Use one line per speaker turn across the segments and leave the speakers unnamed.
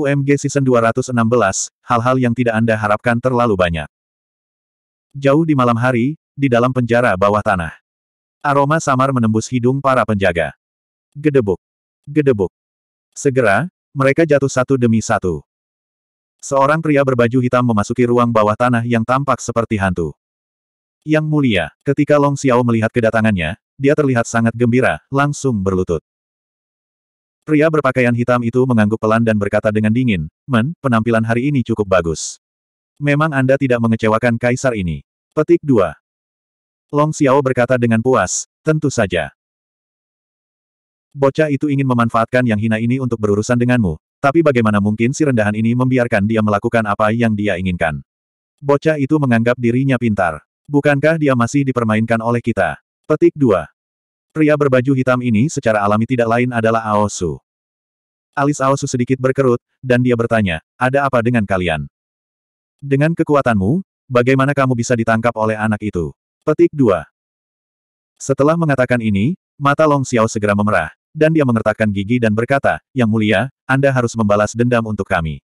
UMG Season 216, hal-hal yang tidak Anda harapkan terlalu banyak. Jauh di malam hari, di dalam penjara bawah tanah. Aroma samar menembus hidung para penjaga. Gedebuk. Gedebuk. Segera, mereka jatuh satu demi satu. Seorang pria berbaju hitam memasuki ruang bawah tanah yang tampak seperti hantu. Yang mulia, ketika Long Xiao melihat kedatangannya, dia terlihat sangat gembira, langsung berlutut. Pria berpakaian hitam itu mengangguk pelan dan berkata dengan dingin, Men, penampilan hari ini cukup bagus. Memang Anda tidak mengecewakan kaisar ini. Petik 2. Long Xiao berkata dengan puas, tentu saja. Bocah itu ingin memanfaatkan yang hina ini untuk berurusan denganmu, tapi bagaimana mungkin si rendahan ini membiarkan dia melakukan apa yang dia inginkan. Bocah itu menganggap dirinya pintar. Bukankah dia masih dipermainkan oleh kita? Petik 2. Pria berbaju hitam ini secara alami tidak lain adalah Aosu. Alis Aosu sedikit berkerut, dan dia bertanya, ada apa dengan kalian? Dengan kekuatanmu, bagaimana kamu bisa ditangkap oleh anak itu? Petik 2. Setelah mengatakan ini, mata Long Xiao segera memerah, dan dia mengertakkan gigi dan berkata, Yang mulia, Anda harus membalas dendam untuk kami.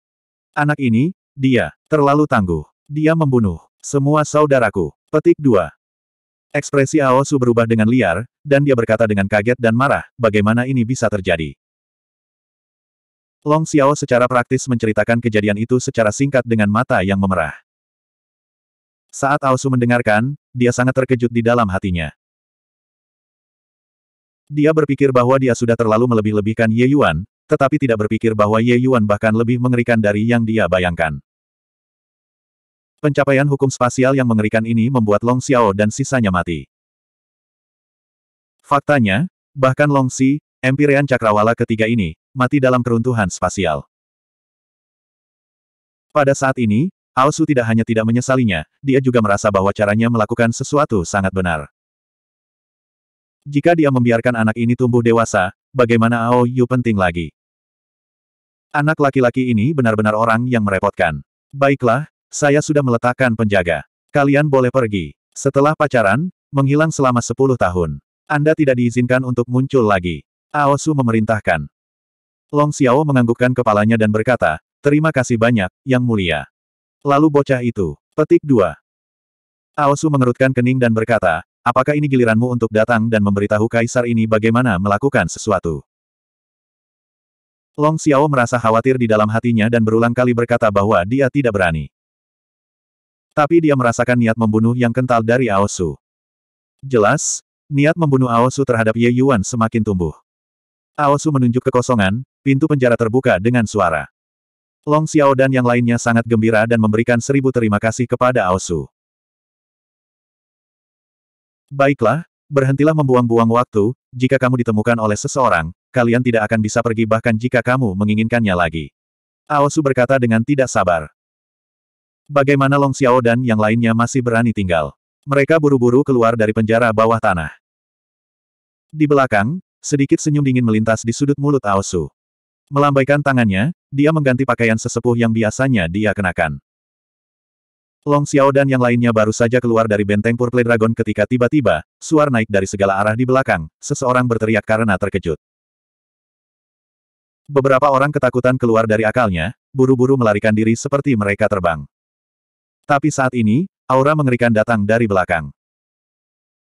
Anak ini, dia, terlalu tangguh. Dia membunuh semua saudaraku. Petik 2. Ekspresi Aosu berubah dengan liar, dan dia berkata dengan kaget dan marah, bagaimana ini bisa terjadi. Long Xiao secara praktis menceritakan kejadian itu secara singkat dengan mata yang memerah. Saat Aosu mendengarkan, dia sangat terkejut di dalam hatinya. Dia berpikir bahwa dia sudah terlalu melebih-lebihkan Ye Yuan, tetapi tidak berpikir bahwa Ye Yuan bahkan lebih mengerikan dari yang dia bayangkan. Pencapaian hukum spasial yang mengerikan ini membuat Long Xiao dan sisanya mati. Faktanya, bahkan Long Xi, Empyrean Cakrawala ketiga ini, mati dalam keruntuhan spasial. Pada saat ini, Aosu tidak hanya tidak menyesalinya, dia juga merasa bahwa caranya melakukan sesuatu sangat benar. Jika dia membiarkan anak ini tumbuh dewasa, bagaimana Ao Yu penting lagi? Anak laki-laki ini benar-benar orang yang merepotkan. Baiklah, saya sudah meletakkan penjaga. Kalian boleh pergi. Setelah pacaran, menghilang selama 10 tahun. Anda tidak diizinkan untuk muncul lagi. Aosu memerintahkan. Long Xiao menganggukkan kepalanya dan berkata, Terima kasih banyak, Yang Mulia. Lalu bocah itu, petik dua. Aosu mengerutkan kening dan berkata, Apakah ini giliranmu untuk datang dan memberitahu kaisar ini bagaimana melakukan sesuatu? Long Xiao merasa khawatir di dalam hatinya dan berulang kali berkata bahwa dia tidak berani. Tapi dia merasakan niat membunuh yang kental dari Aosu. Jelas, niat membunuh Aosu terhadap Ye Yuan semakin tumbuh. Aosu menunjuk kekosongan, pintu penjara terbuka dengan suara. Long Xiao dan yang lainnya sangat gembira dan memberikan seribu terima kasih kepada Aosu. Baiklah, Berhentilah membuang-buang waktu, jika kamu ditemukan oleh seseorang, kalian tidak akan bisa pergi bahkan jika kamu menginginkannya lagi. Aosu berkata dengan tidak sabar. Bagaimana Long Xiao dan yang lainnya masih berani tinggal. Mereka buru-buru keluar dari penjara bawah tanah. Di belakang, sedikit senyum dingin melintas di sudut mulut Aosu. Melambaikan tangannya, dia mengganti pakaian sesepuh yang biasanya dia kenakan. Long Xiao dan yang lainnya baru saja keluar dari benteng Purple Dragon ketika tiba-tiba, suar naik dari segala arah di belakang, seseorang berteriak karena terkejut. Beberapa orang ketakutan keluar dari akalnya, buru-buru melarikan diri seperti mereka terbang. Tapi saat ini, aura mengerikan datang dari belakang.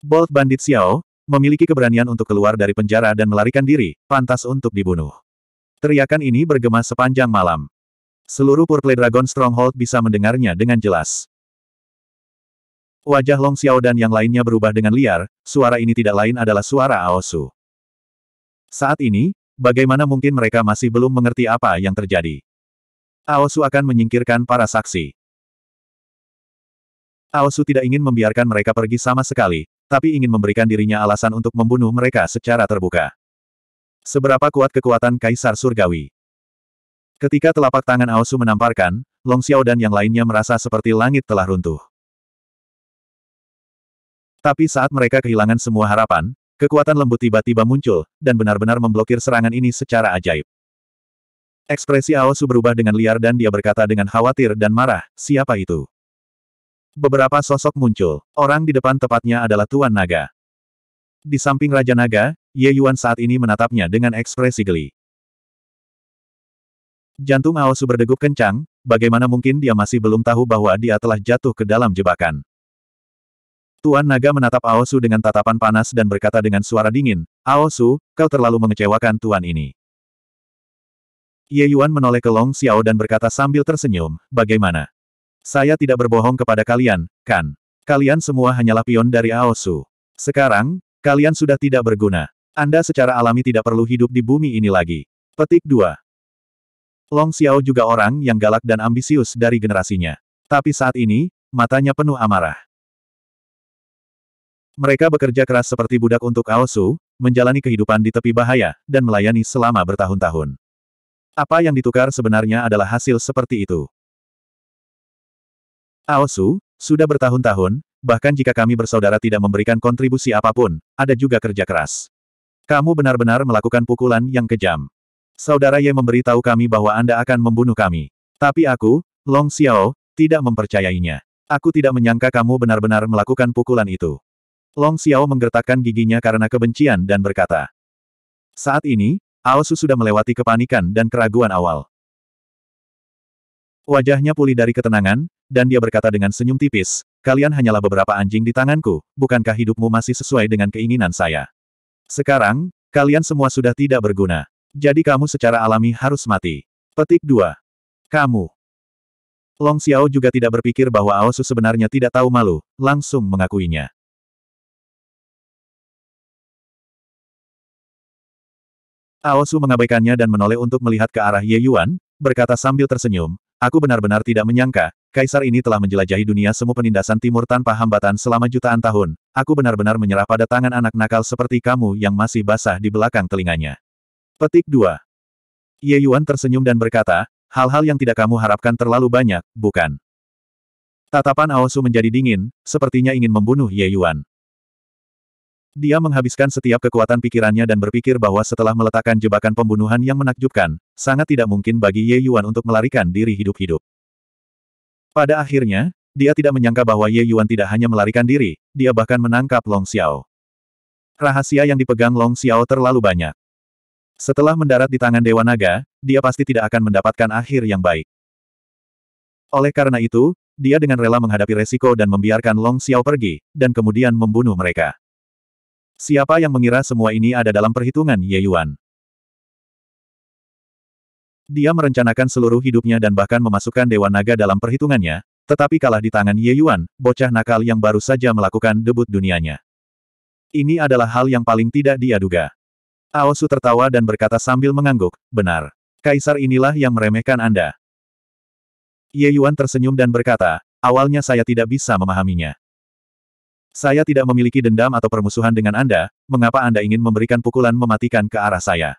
Bolt Bandit Xiao, memiliki keberanian untuk keluar dari penjara dan melarikan diri, pantas untuk dibunuh. Teriakan ini bergema sepanjang malam. Seluruh Purple Dragon Stronghold bisa mendengarnya dengan jelas. Wajah Long Xiao dan yang lainnya berubah dengan liar, suara ini tidak lain adalah suara Aosu. Saat ini, bagaimana mungkin mereka masih belum mengerti apa yang terjadi? Aosu akan menyingkirkan para saksi. Aosu tidak ingin membiarkan mereka pergi sama sekali, tapi ingin memberikan dirinya alasan untuk membunuh mereka secara terbuka. Seberapa kuat kekuatan Kaisar Surgawi? Ketika telapak tangan Aosu menamparkan, Long Xiao dan yang lainnya merasa seperti langit telah runtuh. Tapi saat mereka kehilangan semua harapan, kekuatan lembut tiba-tiba muncul, dan benar-benar memblokir serangan ini secara ajaib. Ekspresi Aosu berubah dengan liar dan dia berkata dengan khawatir dan marah, siapa itu? Beberapa sosok muncul. Orang di depan tepatnya adalah Tuan Naga. Di samping Raja Naga, Ye Yuan saat ini menatapnya dengan ekspresi geli. Jantung Aosu berdegup kencang, bagaimana mungkin dia masih belum tahu bahwa dia telah jatuh ke dalam jebakan. Tuan Naga menatap Aosu dengan tatapan panas dan berkata dengan suara dingin, Aosu, kau terlalu mengecewakan Tuan ini. Ye Yuan menoleh ke Long Xiao dan berkata sambil tersenyum, bagaimana? Saya tidak berbohong kepada kalian, kan? Kalian semua hanyalah pion dari Aosu. Sekarang, kalian sudah tidak berguna. Anda secara alami tidak perlu hidup di bumi ini lagi. Petik 2. Long Xiao juga orang yang galak dan ambisius dari generasinya. Tapi saat ini, matanya penuh amarah. Mereka bekerja keras seperti budak untuk Aosu, menjalani kehidupan di tepi bahaya, dan melayani selama bertahun-tahun. Apa yang ditukar sebenarnya adalah hasil seperti itu. Aosu, sudah bertahun-tahun, bahkan jika kami bersaudara tidak memberikan kontribusi apapun, ada juga kerja keras. Kamu benar-benar melakukan pukulan yang kejam. Saudara Ye memberitahu kami bahwa Anda akan membunuh kami. Tapi aku, Long Xiao, tidak mempercayainya. Aku tidak menyangka kamu benar-benar melakukan pukulan itu. Long Xiao menggertakkan giginya karena kebencian dan berkata. Saat ini, Aosu sudah melewati kepanikan dan keraguan awal. Wajahnya pulih dari ketenangan, dan dia berkata dengan senyum tipis, kalian hanyalah beberapa anjing di tanganku, bukankah hidupmu masih sesuai dengan keinginan saya? Sekarang, kalian semua sudah tidak berguna. Jadi kamu secara alami harus mati. Petik 2. Kamu. Long Xiao juga tidak berpikir bahwa Aosu sebenarnya tidak tahu malu, langsung mengakuinya. Aosu mengabaikannya dan menoleh untuk melihat ke arah Ye Yuan, berkata sambil tersenyum, Aku benar-benar tidak menyangka, kaisar ini telah menjelajahi dunia semu penindasan timur tanpa hambatan selama jutaan tahun. Aku benar-benar menyerah pada tangan anak nakal seperti kamu yang masih basah di belakang telinganya. Petik 2. Ye Yuan tersenyum dan berkata, hal-hal yang tidak kamu harapkan terlalu banyak, bukan? Tatapan Aosu menjadi dingin, sepertinya ingin membunuh Ye Yuan. Dia menghabiskan setiap kekuatan pikirannya dan berpikir bahwa setelah meletakkan jebakan pembunuhan yang menakjubkan, sangat tidak mungkin bagi Ye Yuan untuk melarikan diri hidup-hidup. Pada akhirnya, dia tidak menyangka bahwa Ye Yuan tidak hanya melarikan diri, dia bahkan menangkap Long Xiao. Rahasia yang dipegang Long Xiao terlalu banyak. Setelah mendarat di tangan Dewa Naga, dia pasti tidak akan mendapatkan akhir yang baik. Oleh karena itu, dia dengan rela menghadapi resiko dan membiarkan Long Xiao pergi, dan kemudian membunuh mereka. Siapa yang mengira semua ini ada dalam perhitungan Ye Yuan? Dia merencanakan seluruh hidupnya dan bahkan memasukkan Dewa Naga dalam perhitungannya, tetapi kalah di tangan Ye Yuan, bocah nakal yang baru saja melakukan debut dunianya. Ini adalah hal yang paling tidak dia duga. Aosu tertawa dan berkata sambil mengangguk, benar. Kaisar inilah yang meremehkan Anda. Ye Yuan tersenyum dan berkata, awalnya saya tidak bisa memahaminya. Saya tidak memiliki dendam atau permusuhan dengan Anda, mengapa Anda ingin memberikan pukulan mematikan ke arah saya?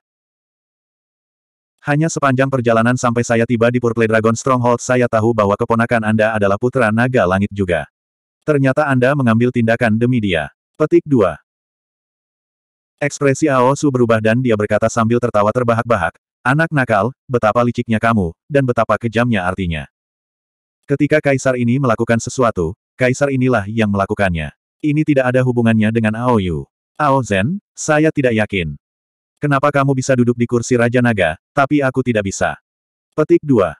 Hanya sepanjang perjalanan sampai saya tiba di Purple Dragon Stronghold saya tahu bahwa keponakan Anda adalah putra naga langit juga. Ternyata Anda mengambil tindakan demi dia. Petik 2. Ekspresi Aosu berubah dan dia berkata sambil tertawa terbahak-bahak, Anak nakal, betapa liciknya kamu, dan betapa kejamnya artinya. Ketika kaisar ini melakukan sesuatu, kaisar inilah yang melakukannya. Ini tidak ada hubungannya dengan Aoyu. Ao Zen, saya tidak yakin. Kenapa kamu bisa duduk di kursi Raja Naga, tapi aku tidak bisa. Petik 2.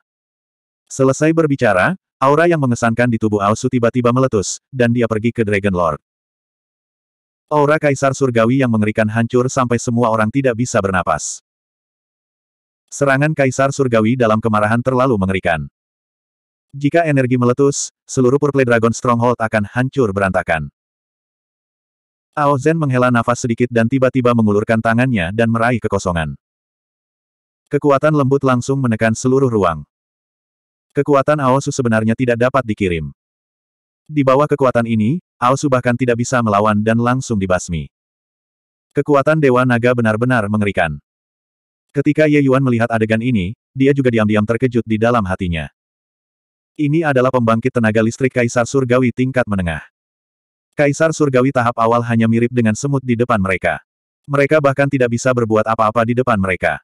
Selesai berbicara, aura yang mengesankan di tubuh Aosu tiba-tiba meletus, dan dia pergi ke Dragon Lord. Aura Kaisar Surgawi yang mengerikan hancur sampai semua orang tidak bisa bernapas. Serangan Kaisar Surgawi dalam kemarahan terlalu mengerikan. Jika energi meletus, seluruh Purple Dragon Stronghold akan hancur berantakan. Ao Zen menghela nafas sedikit dan tiba-tiba mengulurkan tangannya dan meraih kekosongan. Kekuatan lembut langsung menekan seluruh ruang. Kekuatan Aosu sebenarnya tidak dapat dikirim. Di bawah kekuatan ini, Aosu bahkan tidak bisa melawan dan langsung dibasmi. Kekuatan Dewa Naga benar-benar mengerikan. Ketika Ye Yuan melihat adegan ini, dia juga diam-diam terkejut di dalam hatinya. Ini adalah pembangkit tenaga listrik Kaisar Surgawi tingkat menengah. Kaisar Surgawi tahap awal hanya mirip dengan semut di depan mereka. Mereka bahkan tidak bisa berbuat apa-apa di depan mereka.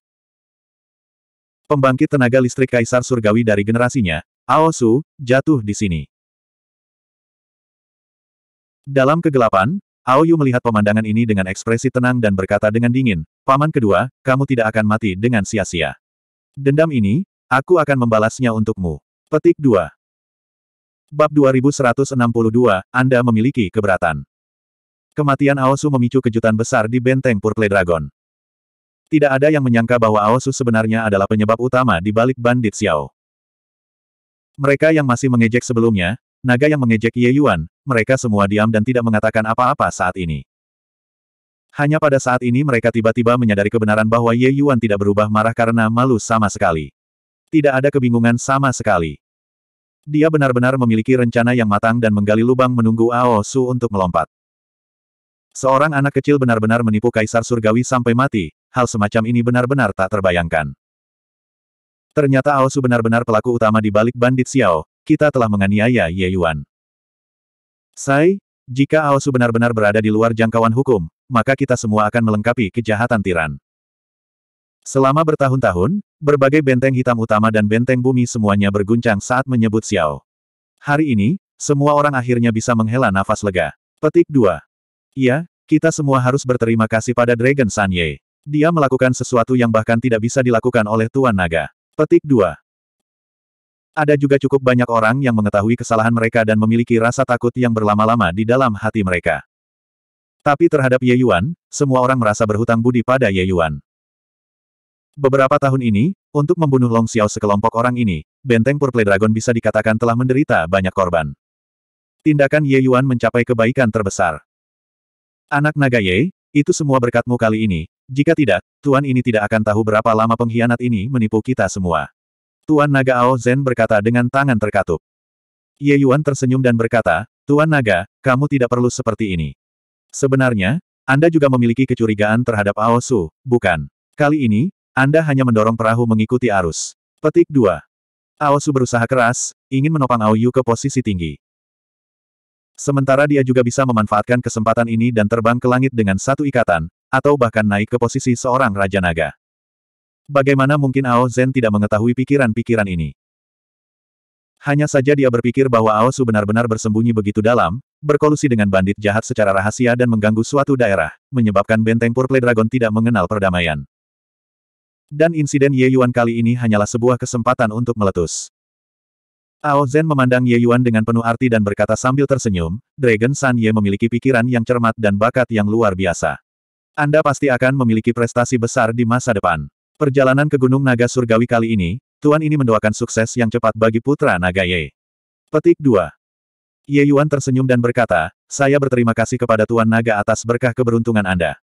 Pembangkit tenaga listrik Kaisar Surgawi dari generasinya, Aosu, jatuh di sini. Dalam kegelapan, Aoyu melihat pemandangan ini dengan ekspresi tenang dan berkata dengan dingin, Paman kedua, kamu tidak akan mati dengan sia-sia. Dendam ini, aku akan membalasnya untukmu. Petik 2. Bab 2162, Anda memiliki keberatan. Kematian Aosu memicu kejutan besar di benteng Purple Dragon. Tidak ada yang menyangka bahwa Aosu sebenarnya adalah penyebab utama di balik bandit Xiao. Mereka yang masih mengejek sebelumnya, naga yang mengejek Ye Yuan, mereka semua diam dan tidak mengatakan apa-apa saat ini. Hanya pada saat ini mereka tiba-tiba menyadari kebenaran bahwa Ye Yuan tidak berubah marah karena malu sama sekali. Tidak ada kebingungan sama sekali. Dia benar-benar memiliki rencana yang matang dan menggali lubang menunggu Ao Su untuk melompat. Seorang anak kecil benar-benar menipu kaisar surgawi sampai mati, hal semacam ini benar-benar tak terbayangkan. Ternyata Ao Su benar-benar pelaku utama di balik bandit Xiao, kita telah menganiaya Ye Yuan. Sai, jika Ao Su benar-benar berada di luar jangkauan hukum, maka kita semua akan melengkapi kejahatan tiran. Selama bertahun-tahun, berbagai benteng hitam utama dan benteng bumi semuanya berguncang saat menyebut Xiao. Hari ini, semua orang akhirnya bisa menghela nafas lega. Petik 2. Iya, kita semua harus berterima kasih pada Dragon San Ye. Dia melakukan sesuatu yang bahkan tidak bisa dilakukan oleh Tuan Naga. Petik 2. Ada juga cukup banyak orang yang mengetahui kesalahan mereka dan memiliki rasa takut yang berlama-lama di dalam hati mereka. Tapi terhadap Ye Yuan, semua orang merasa berhutang budi pada Ye Yuan. Beberapa tahun ini, untuk membunuh Long Xiao sekelompok orang ini, benteng Purple Dragon bisa dikatakan telah menderita banyak korban. Tindakan Ye Yuan mencapai kebaikan terbesar. Anak naga Ye, itu semua berkatmu kali ini. Jika tidak, Tuan ini tidak akan tahu berapa lama pengkhianat ini menipu kita semua. Tuan Naga Ao Zen berkata dengan tangan terkatup. Ye Yuan tersenyum dan berkata, Tuan Naga, kamu tidak perlu seperti ini. Sebenarnya, Anda juga memiliki kecurigaan terhadap Ao Su, bukan? Kali ini, anda hanya mendorong perahu mengikuti arus. Petik 2. Aosu berusaha keras, ingin menopang Aoyu ke posisi tinggi. Sementara dia juga bisa memanfaatkan kesempatan ini dan terbang ke langit dengan satu ikatan, atau bahkan naik ke posisi seorang Raja Naga. Bagaimana mungkin Ao Zen tidak mengetahui pikiran-pikiran ini? Hanya saja dia berpikir bahwa Aosu benar-benar bersembunyi begitu dalam, berkolusi dengan bandit jahat secara rahasia dan mengganggu suatu daerah, menyebabkan benteng Purple Dragon tidak mengenal perdamaian. Dan insiden Ye Yuan kali ini hanyalah sebuah kesempatan untuk meletus. Ao Zhen memandang Ye Yuan dengan penuh arti dan berkata sambil tersenyum, Dragon San Ye memiliki pikiran yang cermat dan bakat yang luar biasa. Anda pasti akan memiliki prestasi besar di masa depan. Perjalanan ke Gunung Naga Surgawi kali ini, Tuan ini mendoakan sukses yang cepat bagi putra Naga Ye. Petik 2. Ye Yuan tersenyum dan berkata, saya berterima kasih kepada Tuan Naga atas berkah keberuntungan Anda.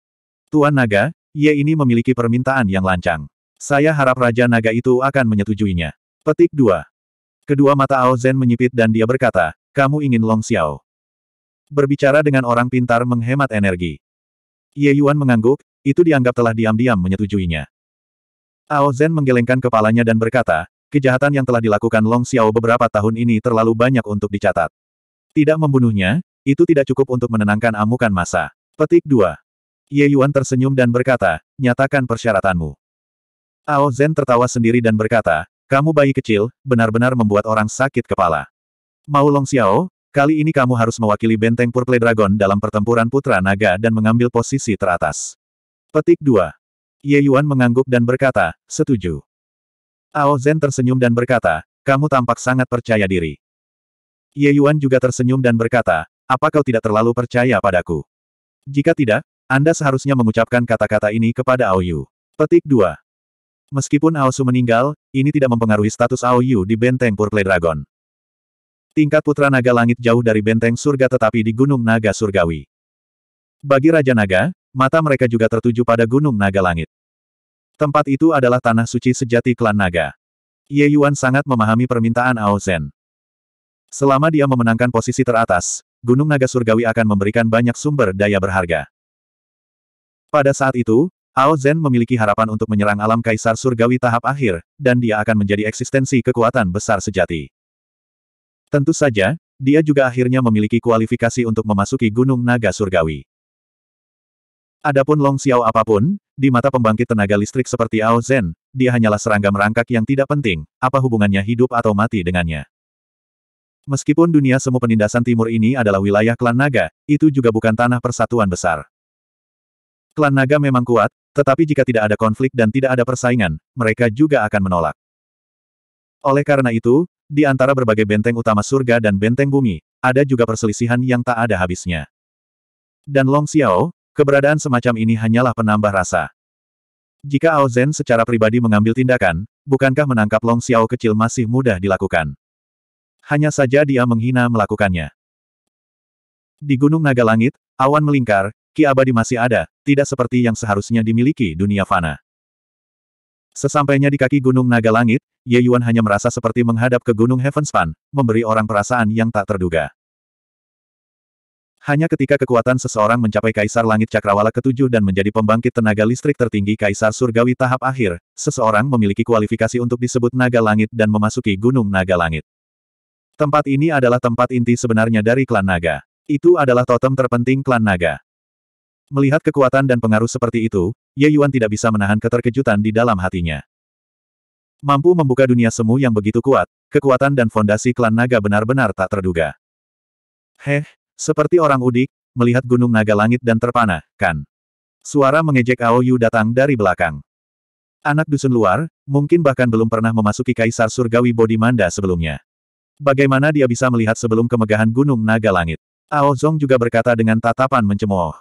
Tuan Naga, Ye ini memiliki permintaan yang lancang. Saya harap Raja Naga itu akan menyetujuinya. Petik 2. Kedua mata Ao Zen menyipit dan dia berkata, kamu ingin Long Xiao. Berbicara dengan orang pintar menghemat energi. Ye Yuan mengangguk, itu dianggap telah diam-diam menyetujuinya. Ao Zen menggelengkan kepalanya dan berkata, kejahatan yang telah dilakukan Long Xiao beberapa tahun ini terlalu banyak untuk dicatat. Tidak membunuhnya, itu tidak cukup untuk menenangkan amukan masa. Petik 2. Ye Yuan tersenyum dan berkata, nyatakan persyaratanmu. Ao Zhen tertawa sendiri dan berkata, kamu bayi kecil, benar-benar membuat orang sakit kepala. Mau Long Xiao, kali ini kamu harus mewakili benteng Purple Dragon dalam pertempuran Putra Naga dan mengambil posisi teratas. Petik 2. Ye Yuan mengangguk dan berkata, setuju. Ao Zhen tersenyum dan berkata, kamu tampak sangat percaya diri. Ye Yuan juga tersenyum dan berkata, apa kau tidak terlalu percaya padaku? Jika tidak, anda seharusnya mengucapkan kata-kata ini kepada Aoyu. Petik 2. Meskipun Aosu meninggal, ini tidak mempengaruhi status Aoyu di Benteng Purple Dragon. Tingkat Putra Naga Langit jauh dari Benteng Surga tetapi di Gunung Naga Surgawi. Bagi Raja Naga, mata mereka juga tertuju pada Gunung Naga Langit. Tempat itu adalah tanah suci sejati klan naga. Ye Yuan sangat memahami permintaan Ao Zen. Selama dia memenangkan posisi teratas, Gunung Naga Surgawi akan memberikan banyak sumber daya berharga. Pada saat itu, Ao Zen memiliki harapan untuk menyerang alam kaisar surgawi tahap akhir, dan dia akan menjadi eksistensi kekuatan besar sejati. Tentu saja, dia juga akhirnya memiliki kualifikasi untuk memasuki Gunung Naga Surgawi. Adapun Long Xiao apapun, di mata pembangkit tenaga listrik seperti Ao Zen, dia hanyalah serangga merangkak yang tidak penting, apa hubungannya hidup atau mati dengannya. Meskipun dunia semu penindasan timur ini adalah wilayah klan naga, itu juga bukan tanah persatuan besar. Klan naga memang kuat, tetapi jika tidak ada konflik dan tidak ada persaingan, mereka juga akan menolak. Oleh karena itu, di antara berbagai benteng utama surga dan benteng bumi, ada juga perselisihan yang tak ada habisnya. Dan Long Xiao, keberadaan semacam ini hanyalah penambah rasa. Jika Ao Zhen secara pribadi mengambil tindakan, bukankah menangkap Long Xiao kecil masih mudah dilakukan? Hanya saja dia menghina melakukannya. Di Gunung Naga Langit, awan melingkar, Ki Abadi masih ada, tidak seperti yang seharusnya dimiliki dunia fana. Sesampainya di kaki Gunung Naga Langit, Ye Yuan hanya merasa seperti menghadap ke Gunung Heavenspan, memberi orang perasaan yang tak terduga. Hanya ketika kekuatan seseorang mencapai Kaisar Langit Cakrawala ketujuh dan menjadi pembangkit tenaga listrik tertinggi Kaisar Surgawi tahap akhir, seseorang memiliki kualifikasi untuk disebut Naga Langit dan memasuki Gunung Naga Langit. Tempat ini adalah tempat inti sebenarnya dari klan naga. Itu adalah totem terpenting klan naga. Melihat kekuatan dan pengaruh seperti itu, Ye Yuan tidak bisa menahan keterkejutan di dalam hatinya. Mampu membuka dunia semu yang begitu kuat, kekuatan dan fondasi klan naga benar-benar tak terduga. Heh, seperti orang udik, melihat gunung naga langit dan terpana, kan? Suara mengejek Ao Yu datang dari belakang. Anak dusun luar, mungkin bahkan belum pernah memasuki kaisar surgawi Bodhimanda sebelumnya. Bagaimana dia bisa melihat sebelum kemegahan gunung naga langit? Ao Zong juga berkata dengan tatapan mencemooh.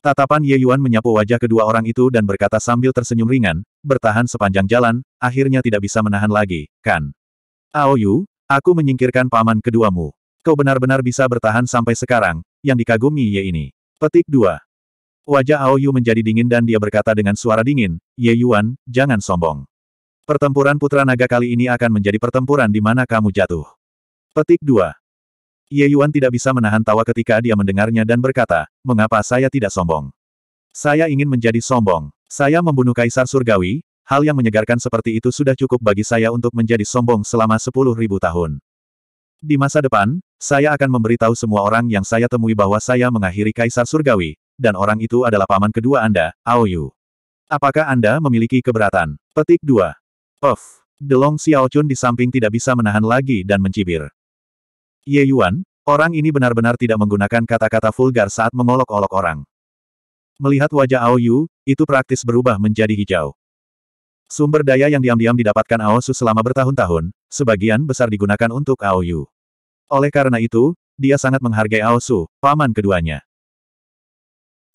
Tatapan Ye Yuan menyapu wajah kedua orang itu dan berkata sambil tersenyum ringan, bertahan sepanjang jalan, akhirnya tidak bisa menahan lagi, kan? Ao Yu, aku menyingkirkan paman keduamu. Kau benar-benar bisa bertahan sampai sekarang, yang dikagumi Ye ini. Petik 2. Wajah Ao Yu menjadi dingin dan dia berkata dengan suara dingin, Ye Yuan, jangan sombong. Pertempuran Putra Naga kali ini akan menjadi pertempuran di mana kamu jatuh. Petik 2. Ye Yuan tidak bisa menahan tawa ketika dia mendengarnya dan berkata, mengapa saya tidak sombong? Saya ingin menjadi sombong. Saya membunuh Kaisar Surgawi, hal yang menyegarkan seperti itu sudah cukup bagi saya untuk menjadi sombong selama sepuluh ribu tahun. Di masa depan, saya akan memberitahu semua orang yang saya temui bahwa saya mengakhiri Kaisar Surgawi, dan orang itu adalah paman kedua Anda, Aoyu. Apakah Anda memiliki keberatan? Petik 2. Puff. Delong Xiaochun di samping tidak bisa menahan lagi dan mencibir. Ye Yuan, Orang ini benar-benar tidak menggunakan kata-kata vulgar saat mengolok-olok orang. Melihat wajah Ao Yu, itu praktis berubah menjadi hijau. Sumber daya yang diam-diam didapatkan Su selama bertahun-tahun, sebagian besar digunakan untuk Ao Yu. Oleh karena itu, dia sangat menghargai Su, paman keduanya.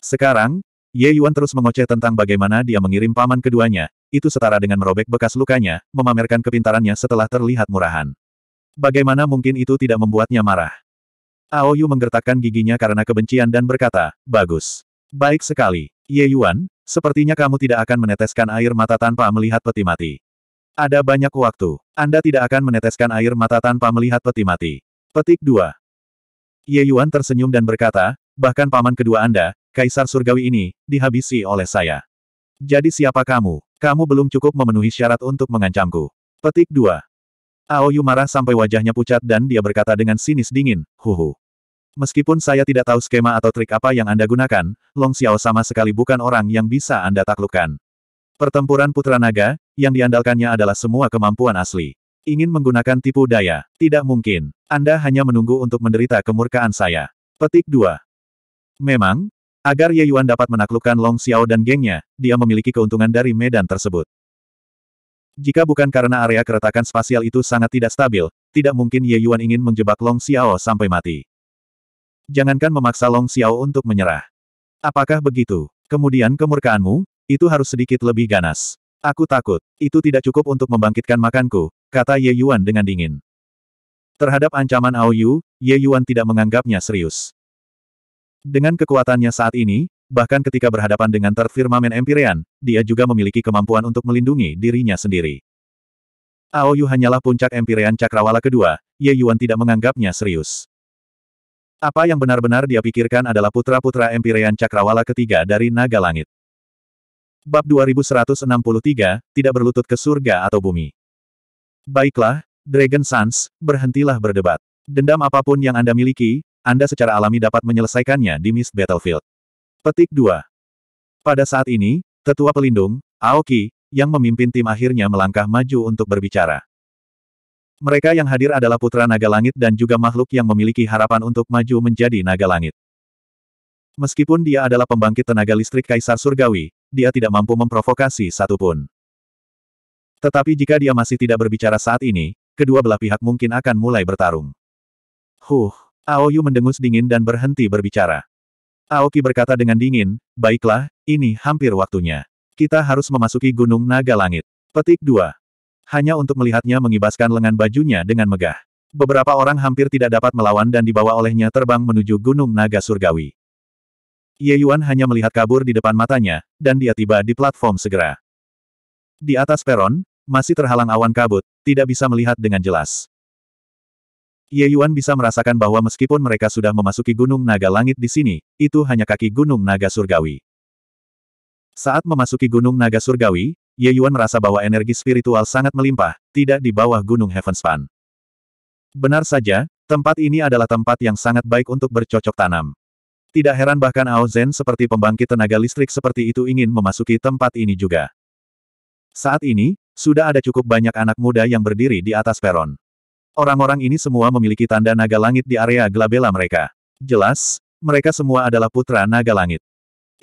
Sekarang, Ye Yuan terus mengoceh tentang bagaimana dia mengirim paman keduanya, itu setara dengan merobek bekas lukanya, memamerkan kepintarannya setelah terlihat murahan. Bagaimana mungkin itu tidak membuatnya marah? Aoyu menggertakkan giginya karena kebencian dan berkata, Bagus. Baik sekali. Ye Yuan, sepertinya kamu tidak akan meneteskan air mata tanpa melihat peti mati. Ada banyak waktu. Anda tidak akan meneteskan air mata tanpa melihat peti mati. Petik 2. Ye Yuan tersenyum dan berkata, bahkan paman kedua Anda, Kaisar Surgawi ini, dihabisi oleh saya. Jadi siapa kamu? Kamu belum cukup memenuhi syarat untuk mengancamku. Petik 2. Aoyu marah sampai wajahnya pucat dan dia berkata dengan sinis dingin, huhu. Meskipun saya tidak tahu skema atau trik apa yang Anda gunakan, Long Xiao sama sekali bukan orang yang bisa Anda taklukkan. Pertempuran Putra Naga, yang diandalkannya adalah semua kemampuan asli. Ingin menggunakan tipu daya? Tidak mungkin. Anda hanya menunggu untuk menderita kemurkaan saya. Petik 2. Memang, agar Ye Yuan dapat menaklukkan Long Xiao dan gengnya, dia memiliki keuntungan dari medan tersebut. Jika bukan karena area keretakan spasial itu sangat tidak stabil, tidak mungkin Ye Yuan ingin menjebak Long Xiao sampai mati. Jangankan memaksa Long Xiao untuk menyerah. Apakah begitu? Kemudian kemurkaanmu, itu harus sedikit lebih ganas. Aku takut, itu tidak cukup untuk membangkitkan makanku, kata Ye Yuan dengan dingin. Terhadap ancaman Ao Yu, Ye Yuan tidak menganggapnya serius. Dengan kekuatannya saat ini, Bahkan ketika berhadapan dengan Third Firmament Empyrean, dia juga memiliki kemampuan untuk melindungi dirinya sendiri. Aoyu hanyalah puncak Empyrean Cakrawala kedua, Ye Yuan tidak menganggapnya serius. Apa yang benar-benar dia pikirkan adalah putra-putra Empyrean Cakrawala ketiga dari Naga Langit. Bab 2163, tidak berlutut ke surga atau bumi. Baiklah, Dragon Sons, berhentilah berdebat. Dendam apapun yang Anda miliki, Anda secara alami dapat menyelesaikannya di Mist Battlefield. Petik 2. Pada saat ini, tetua pelindung, Aoki, yang memimpin tim akhirnya melangkah maju untuk berbicara. Mereka yang hadir adalah putra naga langit dan juga makhluk yang memiliki harapan untuk maju menjadi naga langit. Meskipun dia adalah pembangkit tenaga listrik Kaisar Surgawi, dia tidak mampu memprovokasi satupun. Tetapi jika dia masih tidak berbicara saat ini, kedua belah pihak mungkin akan mulai bertarung. Huh, Aoyu mendengus dingin dan berhenti berbicara. Aoki berkata dengan dingin, baiklah, ini hampir waktunya. Kita harus memasuki Gunung Naga Langit. Petik 2. Hanya untuk melihatnya mengibaskan lengan bajunya dengan megah. Beberapa orang hampir tidak dapat melawan dan dibawa olehnya terbang menuju Gunung Naga Surgawi. Ye Yuan hanya melihat kabur di depan matanya, dan dia tiba di platform segera. Di atas peron, masih terhalang awan kabut, tidak bisa melihat dengan jelas. Ye Yuan bisa merasakan bahwa meskipun mereka sudah memasuki Gunung Naga Langit di sini, itu hanya kaki Gunung Naga Surgawi. Saat memasuki Gunung Naga Surgawi, Ye Yuan merasa bahwa energi spiritual sangat melimpah, tidak di bawah Gunung Heavenspan. Benar saja, tempat ini adalah tempat yang sangat baik untuk bercocok tanam. Tidak heran bahkan Ao Zen seperti pembangkit tenaga listrik seperti itu ingin memasuki tempat ini juga. Saat ini, sudah ada cukup banyak anak muda yang berdiri di atas peron. Orang-orang ini semua memiliki tanda naga langit di area glabela mereka. Jelas, mereka semua adalah putra naga langit.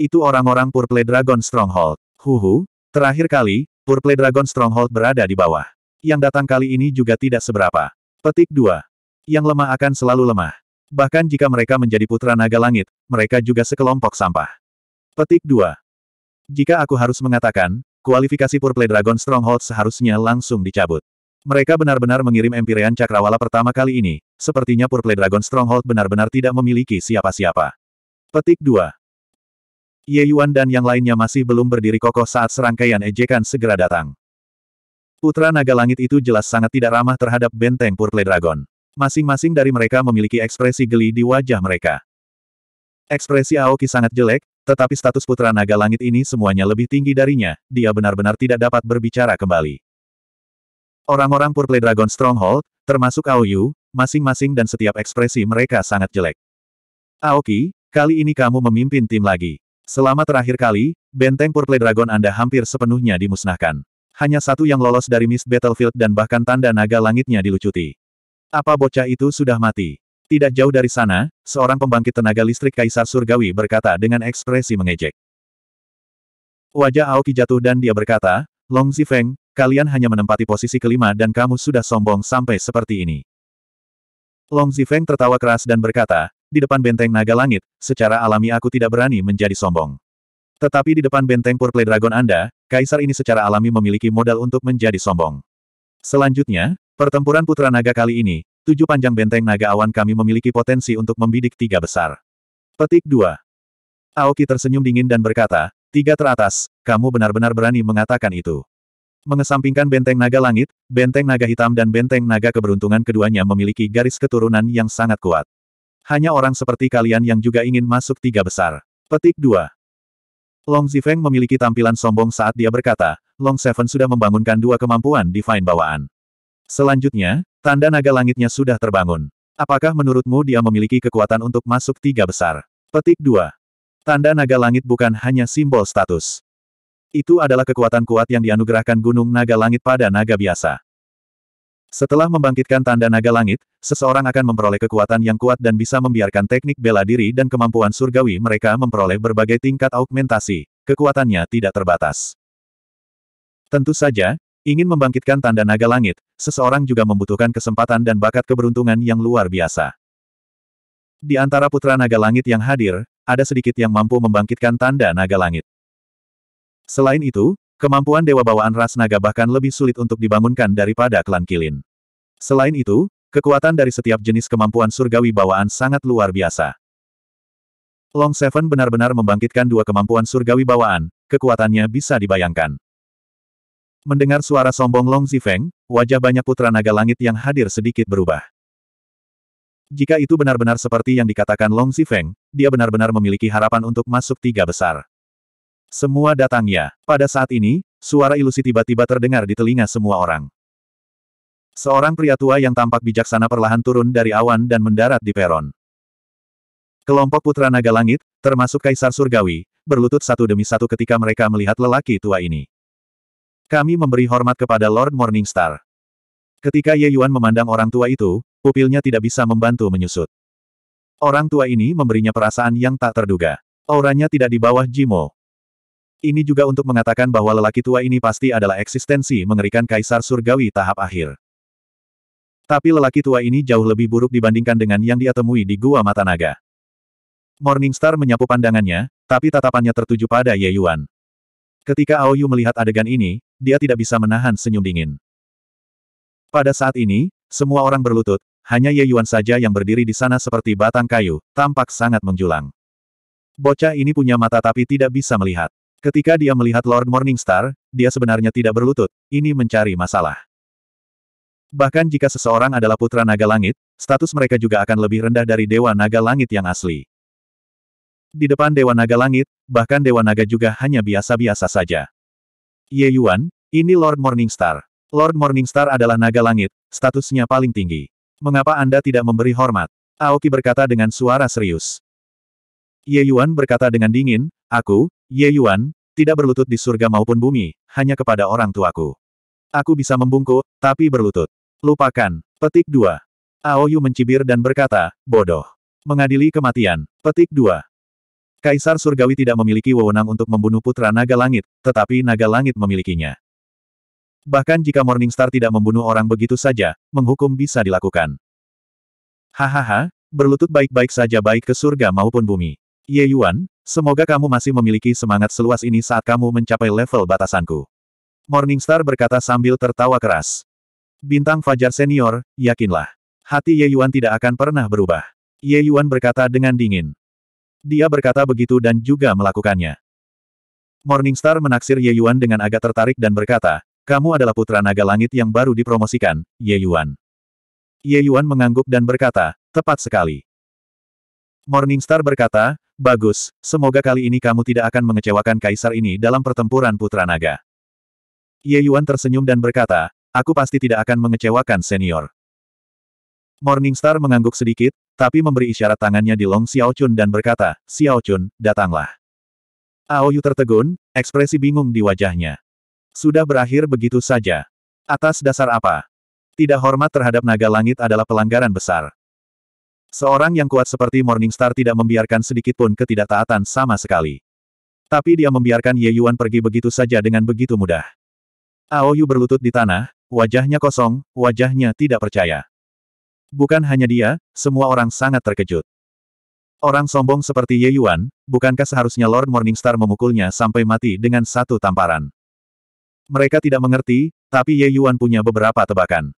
Itu orang-orang Purple Dragon Stronghold. Huhu, terakhir kali, Purple Dragon Stronghold berada di bawah. Yang datang kali ini juga tidak seberapa. Petik 2. Yang lemah akan selalu lemah. Bahkan jika mereka menjadi putra naga langit, mereka juga sekelompok sampah. Petik 2. Jika aku harus mengatakan, kualifikasi Purple Dragon Stronghold seharusnya langsung dicabut. Mereka benar-benar mengirim Empyrean Cakrawala pertama kali ini, sepertinya Purple Dragon Stronghold benar-benar tidak memiliki siapa-siapa. Petik 2. Ye Yuan dan yang lainnya masih belum berdiri kokoh saat serangkaian ejekan segera datang. Putra Naga Langit itu jelas sangat tidak ramah terhadap benteng Purple Dragon. Masing-masing dari mereka memiliki ekspresi geli di wajah mereka. Ekspresi Aoki sangat jelek, tetapi status Putra Naga Langit ini semuanya lebih tinggi darinya, dia benar-benar tidak dapat berbicara kembali. Orang-orang Purple Dragon Stronghold, termasuk Aoyu, masing-masing dan setiap ekspresi mereka sangat jelek. Aoki, kali ini kamu memimpin tim lagi. Selama terakhir kali, benteng Purple Dragon Anda hampir sepenuhnya dimusnahkan. Hanya satu yang lolos dari Miss Battlefield dan bahkan tanda naga langitnya dilucuti. Apa bocah itu sudah mati? Tidak jauh dari sana, seorang pembangkit tenaga listrik Kaisar Surgawi berkata dengan ekspresi mengejek. Wajah Aoki jatuh dan dia berkata, Long Zifeng, Kalian hanya menempati posisi kelima dan kamu sudah sombong sampai seperti ini. Long Zifeng tertawa keras dan berkata, di depan benteng naga langit, secara alami aku tidak berani menjadi sombong. Tetapi di depan benteng Purple Dragon Anda, kaisar ini secara alami memiliki modal untuk menjadi sombong. Selanjutnya, pertempuran putra naga kali ini, tujuh panjang benteng naga awan kami memiliki potensi untuk membidik tiga besar. Petik 2. Aoki tersenyum dingin dan berkata, tiga teratas, kamu benar-benar berani mengatakan itu. Mengesampingkan benteng naga langit, benteng naga hitam dan benteng naga keberuntungan keduanya memiliki garis keturunan yang sangat kuat. Hanya orang seperti kalian yang juga ingin masuk tiga besar. Petik 2. Long Zifeng memiliki tampilan sombong saat dia berkata, Long Seven sudah membangunkan dua kemampuan divine bawaan. Selanjutnya, tanda naga langitnya sudah terbangun. Apakah menurutmu dia memiliki kekuatan untuk masuk tiga besar? Petik 2. Tanda naga langit bukan hanya simbol status. Itu adalah kekuatan kuat yang dianugerahkan Gunung Naga Langit pada naga biasa. Setelah membangkitkan tanda naga langit, seseorang akan memperoleh kekuatan yang kuat dan bisa membiarkan teknik bela diri dan kemampuan surgawi mereka memperoleh berbagai tingkat augmentasi. Kekuatannya tidak terbatas. Tentu saja, ingin membangkitkan tanda naga langit, seseorang juga membutuhkan kesempatan dan bakat keberuntungan yang luar biasa. Di antara putra naga langit yang hadir, ada sedikit yang mampu membangkitkan tanda naga langit. Selain itu, kemampuan dewa bawaan ras naga bahkan lebih sulit untuk dibangunkan daripada klan Kilin. Selain itu, kekuatan dari setiap jenis kemampuan surgawi bawaan sangat luar biasa. Long Seven benar-benar membangkitkan dua kemampuan surgawi bawaan, kekuatannya bisa dibayangkan. Mendengar suara sombong Long Zifeng, wajah banyak putra naga langit yang hadir sedikit berubah. Jika itu benar-benar seperti yang dikatakan Long Zifeng, dia benar-benar memiliki harapan untuk masuk tiga besar. Semua datang ya. Pada saat ini, suara ilusi tiba-tiba terdengar di telinga semua orang. Seorang pria tua yang tampak bijaksana perlahan turun dari awan dan mendarat di peron. Kelompok putra naga langit, termasuk Kaisar Surgawi, berlutut satu demi satu ketika mereka melihat lelaki tua ini. Kami memberi hormat kepada Lord Morningstar. Ketika Ye Yuan memandang orang tua itu, pupilnya tidak bisa membantu menyusut. Orang tua ini memberinya perasaan yang tak terduga. Auranya tidak di bawah Jimo, ini juga untuk mengatakan bahwa lelaki tua ini pasti adalah eksistensi mengerikan kaisar surgawi tahap akhir. Tapi lelaki tua ini jauh lebih buruk dibandingkan dengan yang dia temui di Gua Mata Naga. Morningstar menyapu pandangannya, tapi tatapannya tertuju pada Ye Yuan. Ketika Ao Yu melihat adegan ini, dia tidak bisa menahan senyum dingin. Pada saat ini, semua orang berlutut, hanya Ye Yuan saja yang berdiri di sana seperti batang kayu, tampak sangat menjulang. Bocah ini punya mata tapi tidak bisa melihat. Ketika dia melihat Lord Morningstar, dia sebenarnya tidak berlutut, ini mencari masalah. Bahkan jika seseorang adalah putra naga langit, status mereka juga akan lebih rendah dari dewa naga langit yang asli. Di depan dewa naga langit, bahkan dewa naga juga hanya biasa-biasa saja. Ye Yuan, ini Lord Morningstar. Lord Morningstar adalah naga langit, statusnya paling tinggi. Mengapa Anda tidak memberi hormat? Aoki berkata dengan suara serius. Ye Yuan berkata dengan dingin, Aku, Ye Yuan, tidak berlutut di surga maupun bumi, hanya kepada orang tuaku. Aku bisa membungkuk, tapi berlutut. Lupakan. Petik 2. Aoyu mencibir dan berkata, bodoh. Mengadili kematian. Petik 2. Kaisar Surgawi tidak memiliki wewenang untuk membunuh putra naga langit, tetapi naga langit memilikinya. Bahkan jika Morningstar tidak membunuh orang begitu saja, menghukum bisa dilakukan. Hahaha, berlutut baik-baik saja baik ke surga maupun bumi. Ye Yuan, Semoga kamu masih memiliki semangat seluas ini saat kamu mencapai level batasanku. Morningstar berkata sambil tertawa keras. Bintang Fajar Senior, yakinlah. Hati Ye Yuan tidak akan pernah berubah. Ye Yuan berkata dengan dingin. Dia berkata begitu dan juga melakukannya. Morningstar menaksir Ye Yuan dengan agak tertarik dan berkata, kamu adalah putra naga langit yang baru dipromosikan, Ye Yuan. Ye Yuan mengangguk dan berkata, tepat sekali. Morningstar berkata, Bagus, semoga kali ini kamu tidak akan mengecewakan kaisar ini dalam pertempuran putra naga. Ye Yuan tersenyum dan berkata, aku pasti tidak akan mengecewakan senior. Morningstar mengangguk sedikit, tapi memberi isyarat tangannya di Long Xiaochun dan berkata, Xiaochun, datanglah. Aoyu tertegun, ekspresi bingung di wajahnya. Sudah berakhir begitu saja. Atas dasar apa? Tidak hormat terhadap naga langit adalah pelanggaran besar. Seorang yang kuat seperti Morningstar tidak membiarkan sedikit pun ketidaktaatan sama sekali. Tapi dia membiarkan Ye Yuan pergi begitu saja dengan begitu mudah. Ao Yu berlutut di tanah, wajahnya kosong, wajahnya tidak percaya. Bukan hanya dia, semua orang sangat terkejut. Orang sombong seperti Ye Yuan, bukankah seharusnya Lord Morningstar memukulnya sampai mati dengan satu tamparan? Mereka tidak mengerti, tapi Ye Yuan punya beberapa tebakan.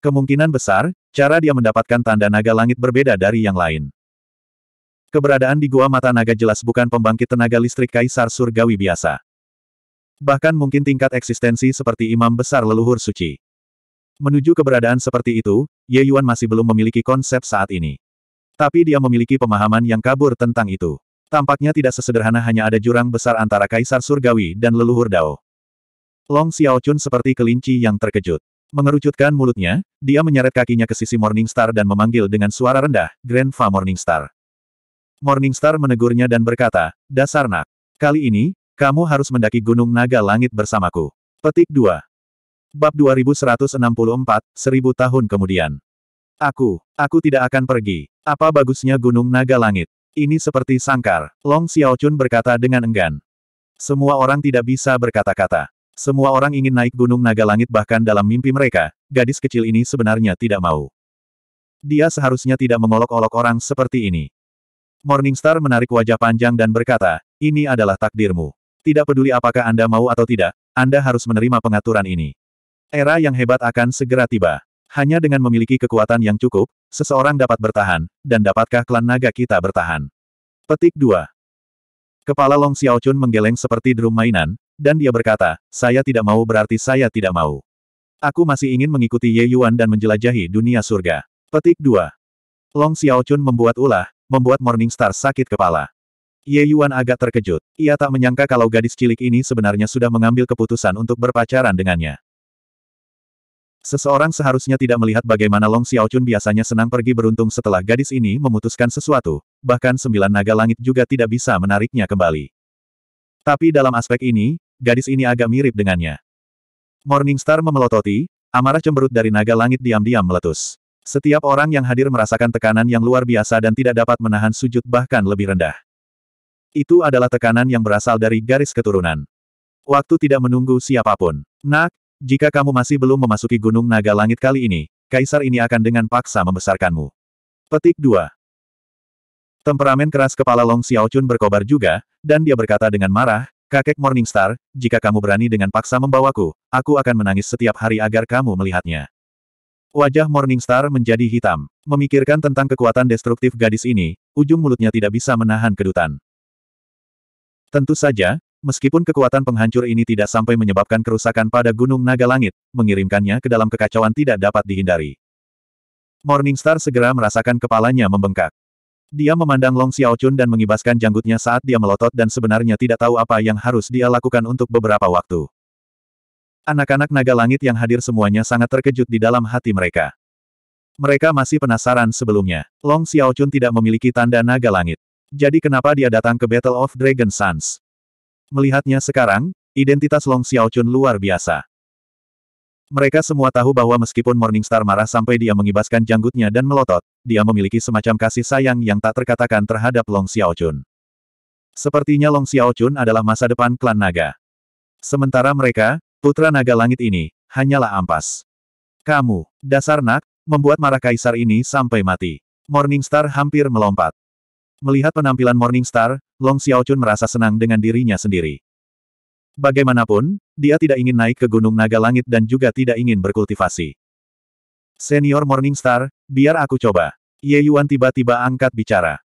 Kemungkinan besar, cara dia mendapatkan tanda naga langit berbeda dari yang lain. Keberadaan di Gua Mata Naga jelas bukan pembangkit tenaga listrik Kaisar Surgawi biasa. Bahkan mungkin tingkat eksistensi seperti imam besar leluhur suci. Menuju keberadaan seperti itu, Ye Yuan masih belum memiliki konsep saat ini. Tapi dia memiliki pemahaman yang kabur tentang itu. Tampaknya tidak sesederhana hanya ada jurang besar antara Kaisar Surgawi dan leluhur Dao. Long Xiao Chun seperti kelinci yang terkejut. Mengerucutkan mulutnya, dia menyeret kakinya ke sisi Morningstar dan memanggil dengan suara rendah, Grandpa Morningstar. Morningstar menegurnya dan berkata, Dasar nak, kali ini, kamu harus mendaki Gunung Naga Langit bersamaku. Petik 2. Bab 2164, 1000 tahun kemudian. Aku, aku tidak akan pergi. Apa bagusnya Gunung Naga Langit? Ini seperti sangkar, Long Xiaochun berkata dengan enggan. Semua orang tidak bisa berkata-kata. Semua orang ingin naik gunung naga langit bahkan dalam mimpi mereka, gadis kecil ini sebenarnya tidak mau. Dia seharusnya tidak mengolok-olok orang seperti ini. Morningstar menarik wajah panjang dan berkata, ini adalah takdirmu. Tidak peduli apakah Anda mau atau tidak, Anda harus menerima pengaturan ini. Era yang hebat akan segera tiba. Hanya dengan memiliki kekuatan yang cukup, seseorang dapat bertahan, dan dapatkah klan naga kita bertahan? Petik 2. Kepala Long Xiaochun menggeleng seperti drum mainan, dan dia berkata, saya tidak mau berarti saya tidak mau. Aku masih ingin mengikuti Ye Yuan dan menjelajahi dunia surga. Petik 2. Long Xiaochun membuat ulah, membuat Morning Star sakit kepala. Ye Yuan agak terkejut. Ia tak menyangka kalau gadis cilik ini sebenarnya sudah mengambil keputusan untuk berpacaran dengannya. Seseorang seharusnya tidak melihat bagaimana Long Xiao Chun biasanya senang pergi beruntung setelah gadis ini memutuskan sesuatu, bahkan sembilan naga langit juga tidak bisa menariknya kembali. Tapi dalam aspek ini, gadis ini agak mirip dengannya. Morningstar memelototi, amarah cemberut dari naga langit diam-diam meletus. Setiap orang yang hadir merasakan tekanan yang luar biasa dan tidak dapat menahan sujud bahkan lebih rendah. Itu adalah tekanan yang berasal dari garis keturunan. Waktu tidak menunggu siapapun. Nak, jika kamu masih belum memasuki Gunung Naga Langit kali ini, kaisar ini akan dengan paksa membesarkanmu. Petik 2. Temperamen keras kepala Long Xiaochun berkobar juga, dan dia berkata dengan marah, Kakek Morningstar, jika kamu berani dengan paksa membawaku, aku akan menangis setiap hari agar kamu melihatnya. Wajah Morningstar menjadi hitam. Memikirkan tentang kekuatan destruktif gadis ini, ujung mulutnya tidak bisa menahan kedutan. Tentu saja, meskipun kekuatan penghancur ini tidak sampai menyebabkan kerusakan pada Gunung Naga Langit, mengirimkannya ke dalam kekacauan tidak dapat dihindari. Morningstar segera merasakan kepalanya membengkak. Dia memandang Long Xiaochun dan mengibaskan janggutnya saat dia melotot dan sebenarnya tidak tahu apa yang harus dia lakukan untuk beberapa waktu. Anak-anak naga langit yang hadir semuanya sangat terkejut di dalam hati mereka. Mereka masih penasaran sebelumnya. Long Xiaochun tidak memiliki tanda naga langit. Jadi kenapa dia datang ke Battle of Dragon Suns? Melihatnya sekarang, identitas Long Xiaochun luar biasa. Mereka semua tahu bahwa meskipun Morningstar marah sampai dia mengibaskan janggutnya dan melotot, dia memiliki semacam kasih sayang yang tak terkatakan terhadap Long Xiaochun. Sepertinya Long Xiaochun adalah masa depan klan naga. Sementara mereka, putra naga langit ini, hanyalah ampas. Kamu, dasar nak, membuat marah kaisar ini sampai mati. Morningstar hampir melompat. Melihat penampilan Morningstar, Long Xiaochun merasa senang dengan dirinya sendiri. Bagaimanapun, dia tidak ingin naik ke Gunung Naga Langit dan juga tidak ingin berkultivasi. Senior Morningstar, biar aku coba. Ye Yuan tiba-tiba angkat bicara.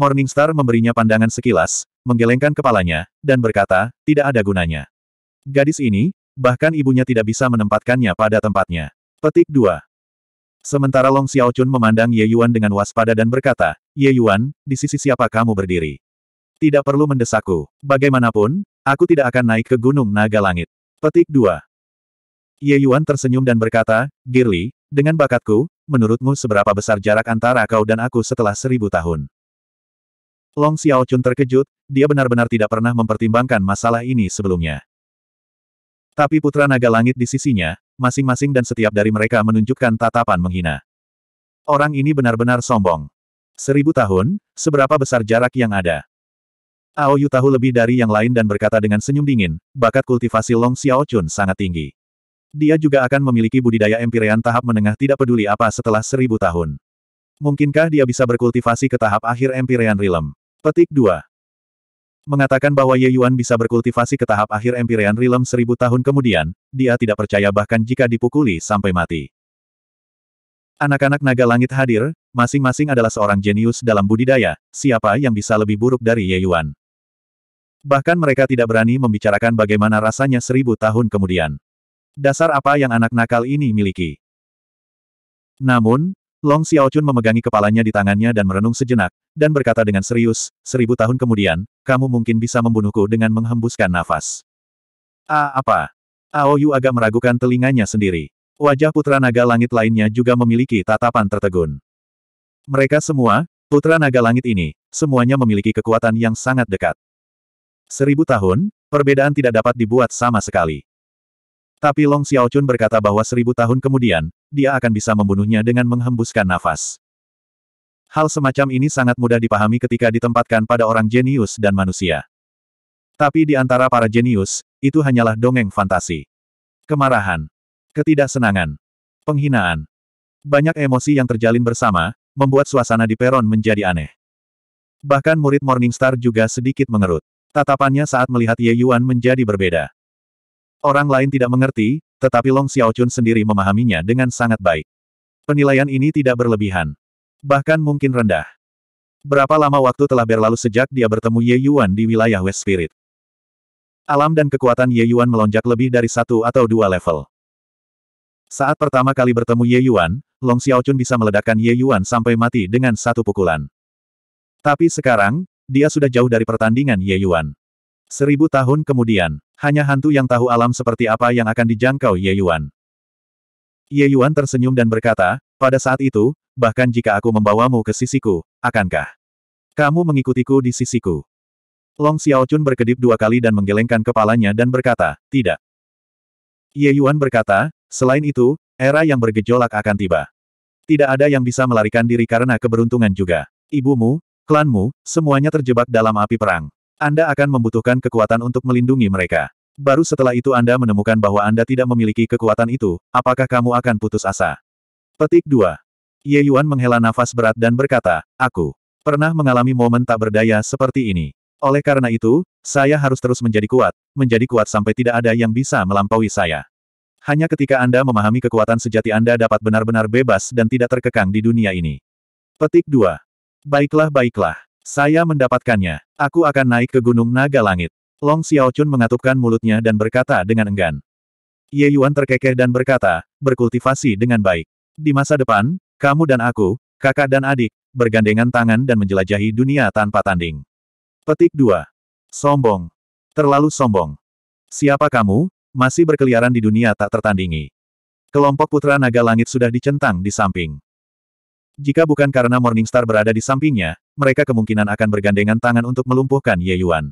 Morningstar memberinya pandangan sekilas, menggelengkan kepalanya, dan berkata, tidak ada gunanya. Gadis ini, bahkan ibunya tidak bisa menempatkannya pada tempatnya. Petik 2. Sementara Long Xiaochun memandang Ye Yuan dengan waspada dan berkata, Ye Yuan, di sisi siapa kamu berdiri? Tidak perlu mendesakku. Bagaimanapun, Aku tidak akan naik ke Gunung Naga Langit. Petik 2. Ye Yuan tersenyum dan berkata, Girly, dengan bakatku, menurutmu seberapa besar jarak antara kau dan aku setelah seribu tahun? Long Xiao Chun terkejut, dia benar-benar tidak pernah mempertimbangkan masalah ini sebelumnya. Tapi putra naga langit di sisinya, masing-masing dan setiap dari mereka menunjukkan tatapan menghina. Orang ini benar-benar sombong. Seribu tahun, seberapa besar jarak yang ada? Ao Yu tahu lebih dari yang lain dan berkata dengan senyum dingin, bakat kultivasi Long Xiao Chun sangat tinggi. Dia juga akan memiliki budidaya empirean tahap menengah tidak peduli apa setelah seribu tahun. Mungkinkah dia bisa berkultivasi ke tahap akhir empirean realm? Petik 2. Mengatakan bahwa Ye Yuan bisa berkultivasi ke tahap akhir empirean realm seribu tahun kemudian, dia tidak percaya bahkan jika dipukuli sampai mati. Anak-anak naga langit hadir, masing-masing adalah seorang jenius dalam budidaya, siapa yang bisa lebih buruk dari Ye Yuan? Bahkan mereka tidak berani membicarakan bagaimana rasanya seribu tahun kemudian. Dasar apa yang anak nakal ini miliki? Namun, Long Xiaochun memegangi kepalanya di tangannya dan merenung sejenak, dan berkata dengan serius, seribu tahun kemudian, kamu mungkin bisa membunuhku dengan menghembuskan nafas. A apa? Aoyu agak meragukan telinganya sendiri. Wajah putra naga langit lainnya juga memiliki tatapan tertegun. Mereka semua, putra naga langit ini, semuanya memiliki kekuatan yang sangat dekat. Seribu tahun, perbedaan tidak dapat dibuat sama sekali. Tapi Long Xiaochun berkata bahwa seribu tahun kemudian, dia akan bisa membunuhnya dengan menghembuskan nafas. Hal semacam ini sangat mudah dipahami ketika ditempatkan pada orang jenius dan manusia. Tapi di antara para jenius, itu hanyalah dongeng fantasi. Kemarahan, ketidaksenangan, penghinaan. Banyak emosi yang terjalin bersama, membuat suasana di peron menjadi aneh. Bahkan murid Morningstar juga sedikit mengerut. Tatapannya saat melihat Ye Yuan menjadi berbeda. Orang lain tidak mengerti, tetapi Long Xiaochun sendiri memahaminya dengan sangat baik. Penilaian ini tidak berlebihan. Bahkan mungkin rendah. Berapa lama waktu telah berlalu sejak dia bertemu Ye Yuan di wilayah West Spirit? Alam dan kekuatan Ye Yuan melonjak lebih dari satu atau dua level. Saat pertama kali bertemu Ye Yuan, Long Xiaochun bisa meledakkan Ye Yuan sampai mati dengan satu pukulan. Tapi sekarang, dia sudah jauh dari pertandingan Ye Yuan. Seribu tahun kemudian, hanya hantu yang tahu alam seperti apa yang akan dijangkau Ye Yuan. Ye Yuan tersenyum dan berkata, pada saat itu, bahkan jika aku membawamu ke sisiku, akankah kamu mengikutiku di sisiku? Long Xiaochun berkedip dua kali dan menggelengkan kepalanya dan berkata, tidak. Ye Yuan berkata, selain itu, era yang bergejolak akan tiba. Tidak ada yang bisa melarikan diri karena keberuntungan juga. Ibumu, Klanmu, semuanya terjebak dalam api perang. Anda akan membutuhkan kekuatan untuk melindungi mereka. Baru setelah itu Anda menemukan bahwa Anda tidak memiliki kekuatan itu, apakah kamu akan putus asa? Petik 2. Ye Yuan menghela nafas berat dan berkata, Aku pernah mengalami momen tak berdaya seperti ini. Oleh karena itu, saya harus terus menjadi kuat, menjadi kuat sampai tidak ada yang bisa melampaui saya. Hanya ketika Anda memahami kekuatan sejati Anda dapat benar-benar bebas dan tidak terkekang di dunia ini. Petik 2. Baiklah baiklah. Saya mendapatkannya. Aku akan naik ke Gunung Naga Langit. Long Xiaochun mengatupkan mulutnya dan berkata dengan enggan. Ye Yuan terkekeh dan berkata, berkultivasi dengan baik. Di masa depan, kamu dan aku, kakak dan adik, bergandengan tangan dan menjelajahi dunia tanpa tanding. Petik 2. Sombong. Terlalu sombong. Siapa kamu, masih berkeliaran di dunia tak tertandingi. Kelompok putra naga langit sudah dicentang di samping. Jika bukan karena Morningstar berada di sampingnya, mereka kemungkinan akan bergandengan tangan untuk melumpuhkan Ye Yuan.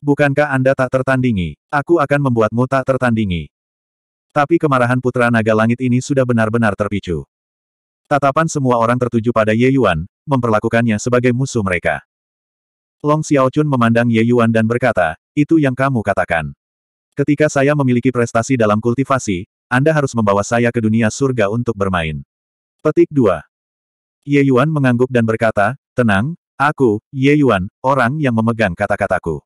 Bukankah Anda tak tertandingi? Aku akan membuatmu tak tertandingi. Tapi kemarahan putra naga langit ini sudah benar-benar terpicu. Tatapan semua orang tertuju pada Ye Yuan, memperlakukannya sebagai musuh mereka. Long Xiaochun memandang Ye Yuan dan berkata, itu yang kamu katakan. Ketika saya memiliki prestasi dalam kultivasi, Anda harus membawa saya ke dunia surga untuk bermain. Petik 2. Ye Yuan mengangguk dan berkata, tenang, aku, Ye Yuan, orang yang memegang kata-kataku.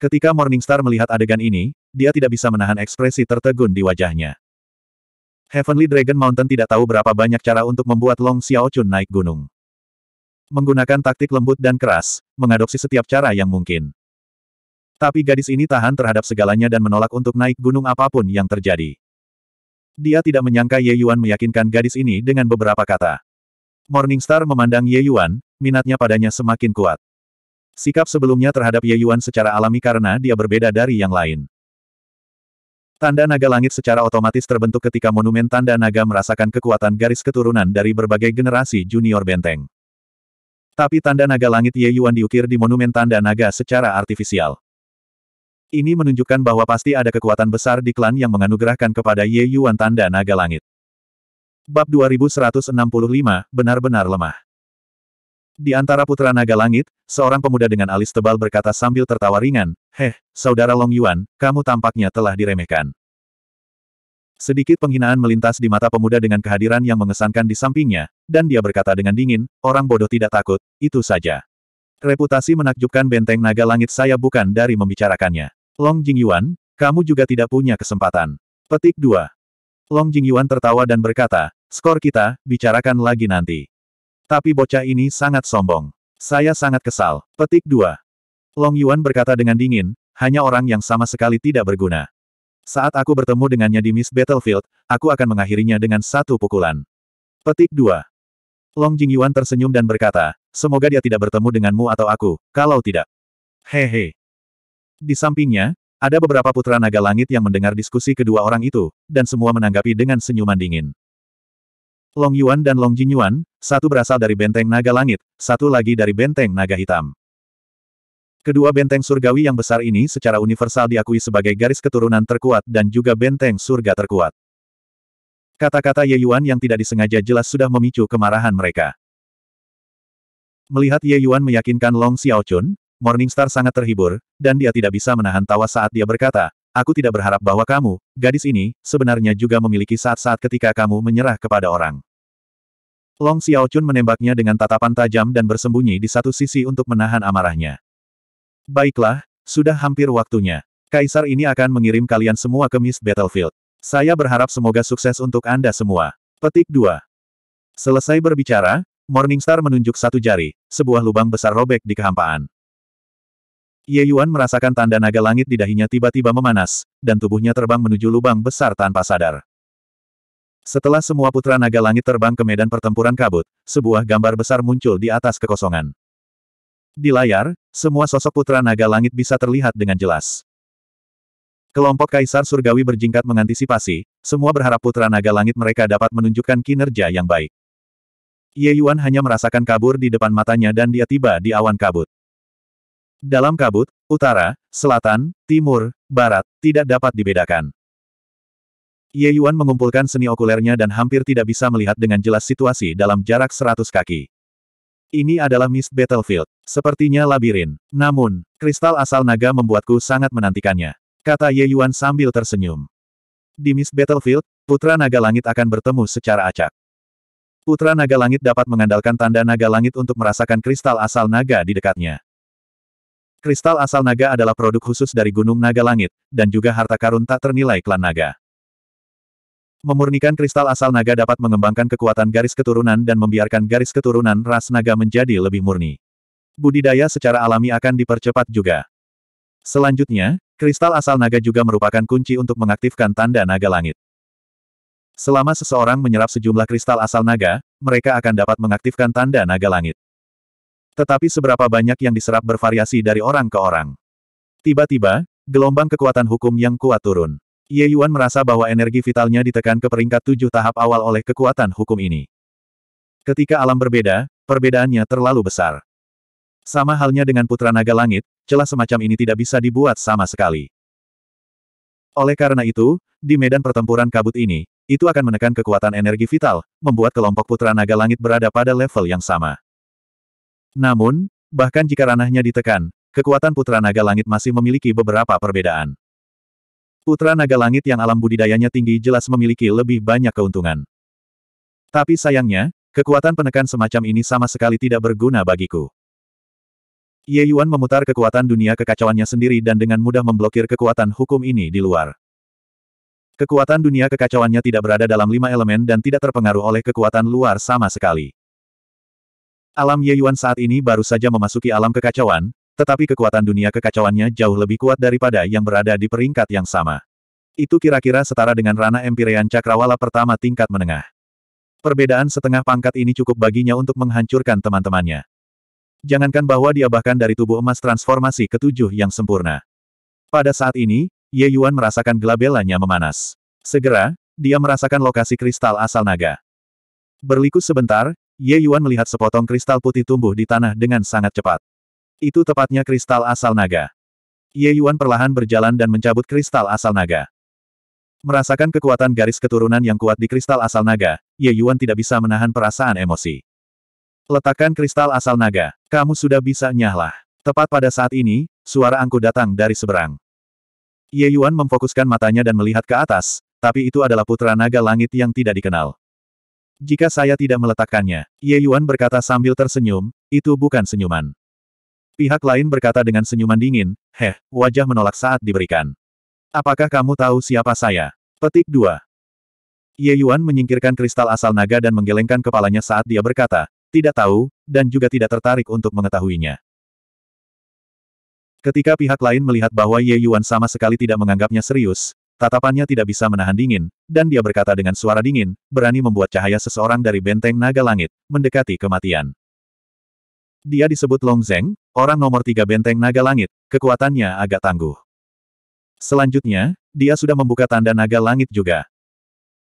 Ketika Morningstar melihat adegan ini, dia tidak bisa menahan ekspresi tertegun di wajahnya. Heavenly Dragon Mountain tidak tahu berapa banyak cara untuk membuat Long Xiaochun naik gunung. Menggunakan taktik lembut dan keras, mengadopsi setiap cara yang mungkin. Tapi gadis ini tahan terhadap segalanya dan menolak untuk naik gunung apapun yang terjadi. Dia tidak menyangka Ye Yuan meyakinkan gadis ini dengan beberapa kata. Morningstar memandang Ye Yuan, minatnya padanya semakin kuat. Sikap sebelumnya terhadap Ye Yuan secara alami karena dia berbeda dari yang lain. Tanda naga langit secara otomatis terbentuk ketika monumen tanda naga merasakan kekuatan garis keturunan dari berbagai generasi junior benteng. Tapi tanda naga langit Ye Yuan diukir di monumen tanda naga secara artifisial. Ini menunjukkan bahwa pasti ada kekuatan besar di klan yang menganugerahkan kepada Ye Yuan tanda naga langit. Bab 2165, benar-benar lemah. Di antara putra naga langit, seorang pemuda dengan alis tebal berkata sambil tertawa ringan, Heh, saudara Long Yuan, kamu tampaknya telah diremehkan. Sedikit penghinaan melintas di mata pemuda dengan kehadiran yang mengesankan di sampingnya, dan dia berkata dengan dingin, orang bodoh tidak takut, itu saja. Reputasi menakjubkan benteng naga langit saya bukan dari membicarakannya. Long Jing Yuan, kamu juga tidak punya kesempatan. Petik 2. Long Yuan tertawa dan berkata, Skor kita, bicarakan lagi nanti. Tapi bocah ini sangat sombong. Saya sangat kesal. Petik 2. Long Yuan berkata dengan dingin, hanya orang yang sama sekali tidak berguna. Saat aku bertemu dengannya di Miss Battlefield, aku akan mengakhirinya dengan satu pukulan. Petik 2. Long Jing Yuan tersenyum dan berkata, semoga dia tidak bertemu denganmu atau aku, kalau tidak. Hehe. Di sampingnya, ada beberapa putra naga langit yang mendengar diskusi kedua orang itu, dan semua menanggapi dengan senyuman dingin. Long Yuan dan Long Jinyuan, satu berasal dari benteng naga langit, satu lagi dari benteng naga hitam. Kedua benteng surgawi yang besar ini secara universal diakui sebagai garis keturunan terkuat dan juga benteng surga terkuat. Kata-kata Ye Yuan yang tidak disengaja jelas sudah memicu kemarahan mereka. Melihat Ye Yuan meyakinkan Long Xiao Xiaochun, Morningstar sangat terhibur, dan dia tidak bisa menahan tawa saat dia berkata, Aku tidak berharap bahwa kamu, gadis ini, sebenarnya juga memiliki saat-saat ketika kamu menyerah kepada orang. Long Xiaochun menembaknya dengan tatapan tajam dan bersembunyi di satu sisi untuk menahan amarahnya. Baiklah, sudah hampir waktunya. Kaisar ini akan mengirim kalian semua ke Miss Battlefield. Saya berharap semoga sukses untuk Anda semua. Petik 2. Selesai berbicara, Morningstar menunjuk satu jari, sebuah lubang besar robek di kehampaan. Ye Yuan merasakan tanda naga langit di dahinya tiba-tiba memanas, dan tubuhnya terbang menuju lubang besar tanpa sadar. Setelah semua putra naga langit terbang ke medan pertempuran kabut, sebuah gambar besar muncul di atas kekosongan. Di layar, semua sosok putra naga langit bisa terlihat dengan jelas. Kelompok kaisar surgawi berjingkat mengantisipasi, semua berharap putra naga langit mereka dapat menunjukkan kinerja yang baik. Ye Yuan hanya merasakan kabur di depan matanya dan dia tiba di awan kabut. Dalam kabut, utara, selatan, timur, barat, tidak dapat dibedakan. Ye Yuan mengumpulkan seni okulernya dan hampir tidak bisa melihat dengan jelas situasi dalam jarak seratus kaki. Ini adalah Miss Battlefield. Sepertinya labirin. Namun, kristal asal naga membuatku sangat menantikannya. Kata Ye Yuan sambil tersenyum. Di Miss Battlefield, Putra Naga Langit akan bertemu secara acak. Putra Naga Langit dapat mengandalkan tanda Naga Langit untuk merasakan kristal asal naga di dekatnya. Kristal asal naga adalah produk khusus dari Gunung Naga Langit, dan juga harta karun tak ternilai klan naga. Memurnikan kristal asal naga dapat mengembangkan kekuatan garis keturunan dan membiarkan garis keturunan ras naga menjadi lebih murni. Budidaya secara alami akan dipercepat juga. Selanjutnya, kristal asal naga juga merupakan kunci untuk mengaktifkan tanda naga langit. Selama seseorang menyerap sejumlah kristal asal naga, mereka akan dapat mengaktifkan tanda naga langit. Tetapi seberapa banyak yang diserap bervariasi dari orang ke orang. Tiba-tiba, gelombang kekuatan hukum yang kuat turun. Ye Yuan merasa bahwa energi vitalnya ditekan ke peringkat tujuh tahap awal oleh kekuatan hukum ini. Ketika alam berbeda, perbedaannya terlalu besar. Sama halnya dengan putra naga langit, celah semacam ini tidak bisa dibuat sama sekali. Oleh karena itu, di medan pertempuran kabut ini, itu akan menekan kekuatan energi vital, membuat kelompok putra naga langit berada pada level yang sama. Namun, bahkan jika ranahnya ditekan, kekuatan putra naga langit masih memiliki beberapa perbedaan. Putra naga langit yang alam budidayanya tinggi jelas memiliki lebih banyak keuntungan. Tapi sayangnya, kekuatan penekan semacam ini sama sekali tidak berguna bagiku. Ye Yuan memutar kekuatan dunia kekacauannya sendiri dan dengan mudah memblokir kekuatan hukum ini di luar. Kekuatan dunia kekacauannya tidak berada dalam lima elemen dan tidak terpengaruh oleh kekuatan luar sama sekali. Alam Ye Yuan saat ini baru saja memasuki alam kekacauan, tetapi kekuatan dunia kekacauannya jauh lebih kuat daripada yang berada di peringkat yang sama. Itu kira-kira setara dengan Rana Empirean Cakrawala pertama tingkat menengah. Perbedaan setengah pangkat ini cukup baginya untuk menghancurkan teman-temannya. Jangankan bahwa dia bahkan dari tubuh emas transformasi ketujuh yang sempurna. Pada saat ini, Ye Yuan merasakan gelabelanya memanas. Segera, dia merasakan lokasi kristal asal naga. Berliku sebentar, Ye Yuan melihat sepotong kristal putih tumbuh di tanah dengan sangat cepat. Itu tepatnya kristal asal naga. Ye Yuan perlahan berjalan dan mencabut kristal asal naga. Merasakan kekuatan garis keturunan yang kuat di kristal asal naga, Ye Yuan tidak bisa menahan perasaan emosi. Letakkan kristal asal naga, kamu sudah bisa nyahlah. Tepat pada saat ini, suara angku datang dari seberang. Ye Yuan memfokuskan matanya dan melihat ke atas, tapi itu adalah putra naga langit yang tidak dikenal. Jika saya tidak meletakkannya, Ye Yuan berkata sambil tersenyum, itu bukan senyuman. Pihak lain berkata dengan senyuman dingin, heh, wajah menolak saat diberikan. Apakah kamu tahu siapa saya? Petik 2. Ye Yuan menyingkirkan kristal asal naga dan menggelengkan kepalanya saat dia berkata, tidak tahu, dan juga tidak tertarik untuk mengetahuinya. Ketika pihak lain melihat bahwa Ye Yuan sama sekali tidak menganggapnya serius, tatapannya tidak bisa menahan dingin, dan dia berkata dengan suara dingin, berani membuat cahaya seseorang dari benteng naga langit, mendekati kematian. Dia disebut Long Zeng, orang nomor tiga benteng naga langit, kekuatannya agak tangguh. Selanjutnya, dia sudah membuka tanda naga langit juga.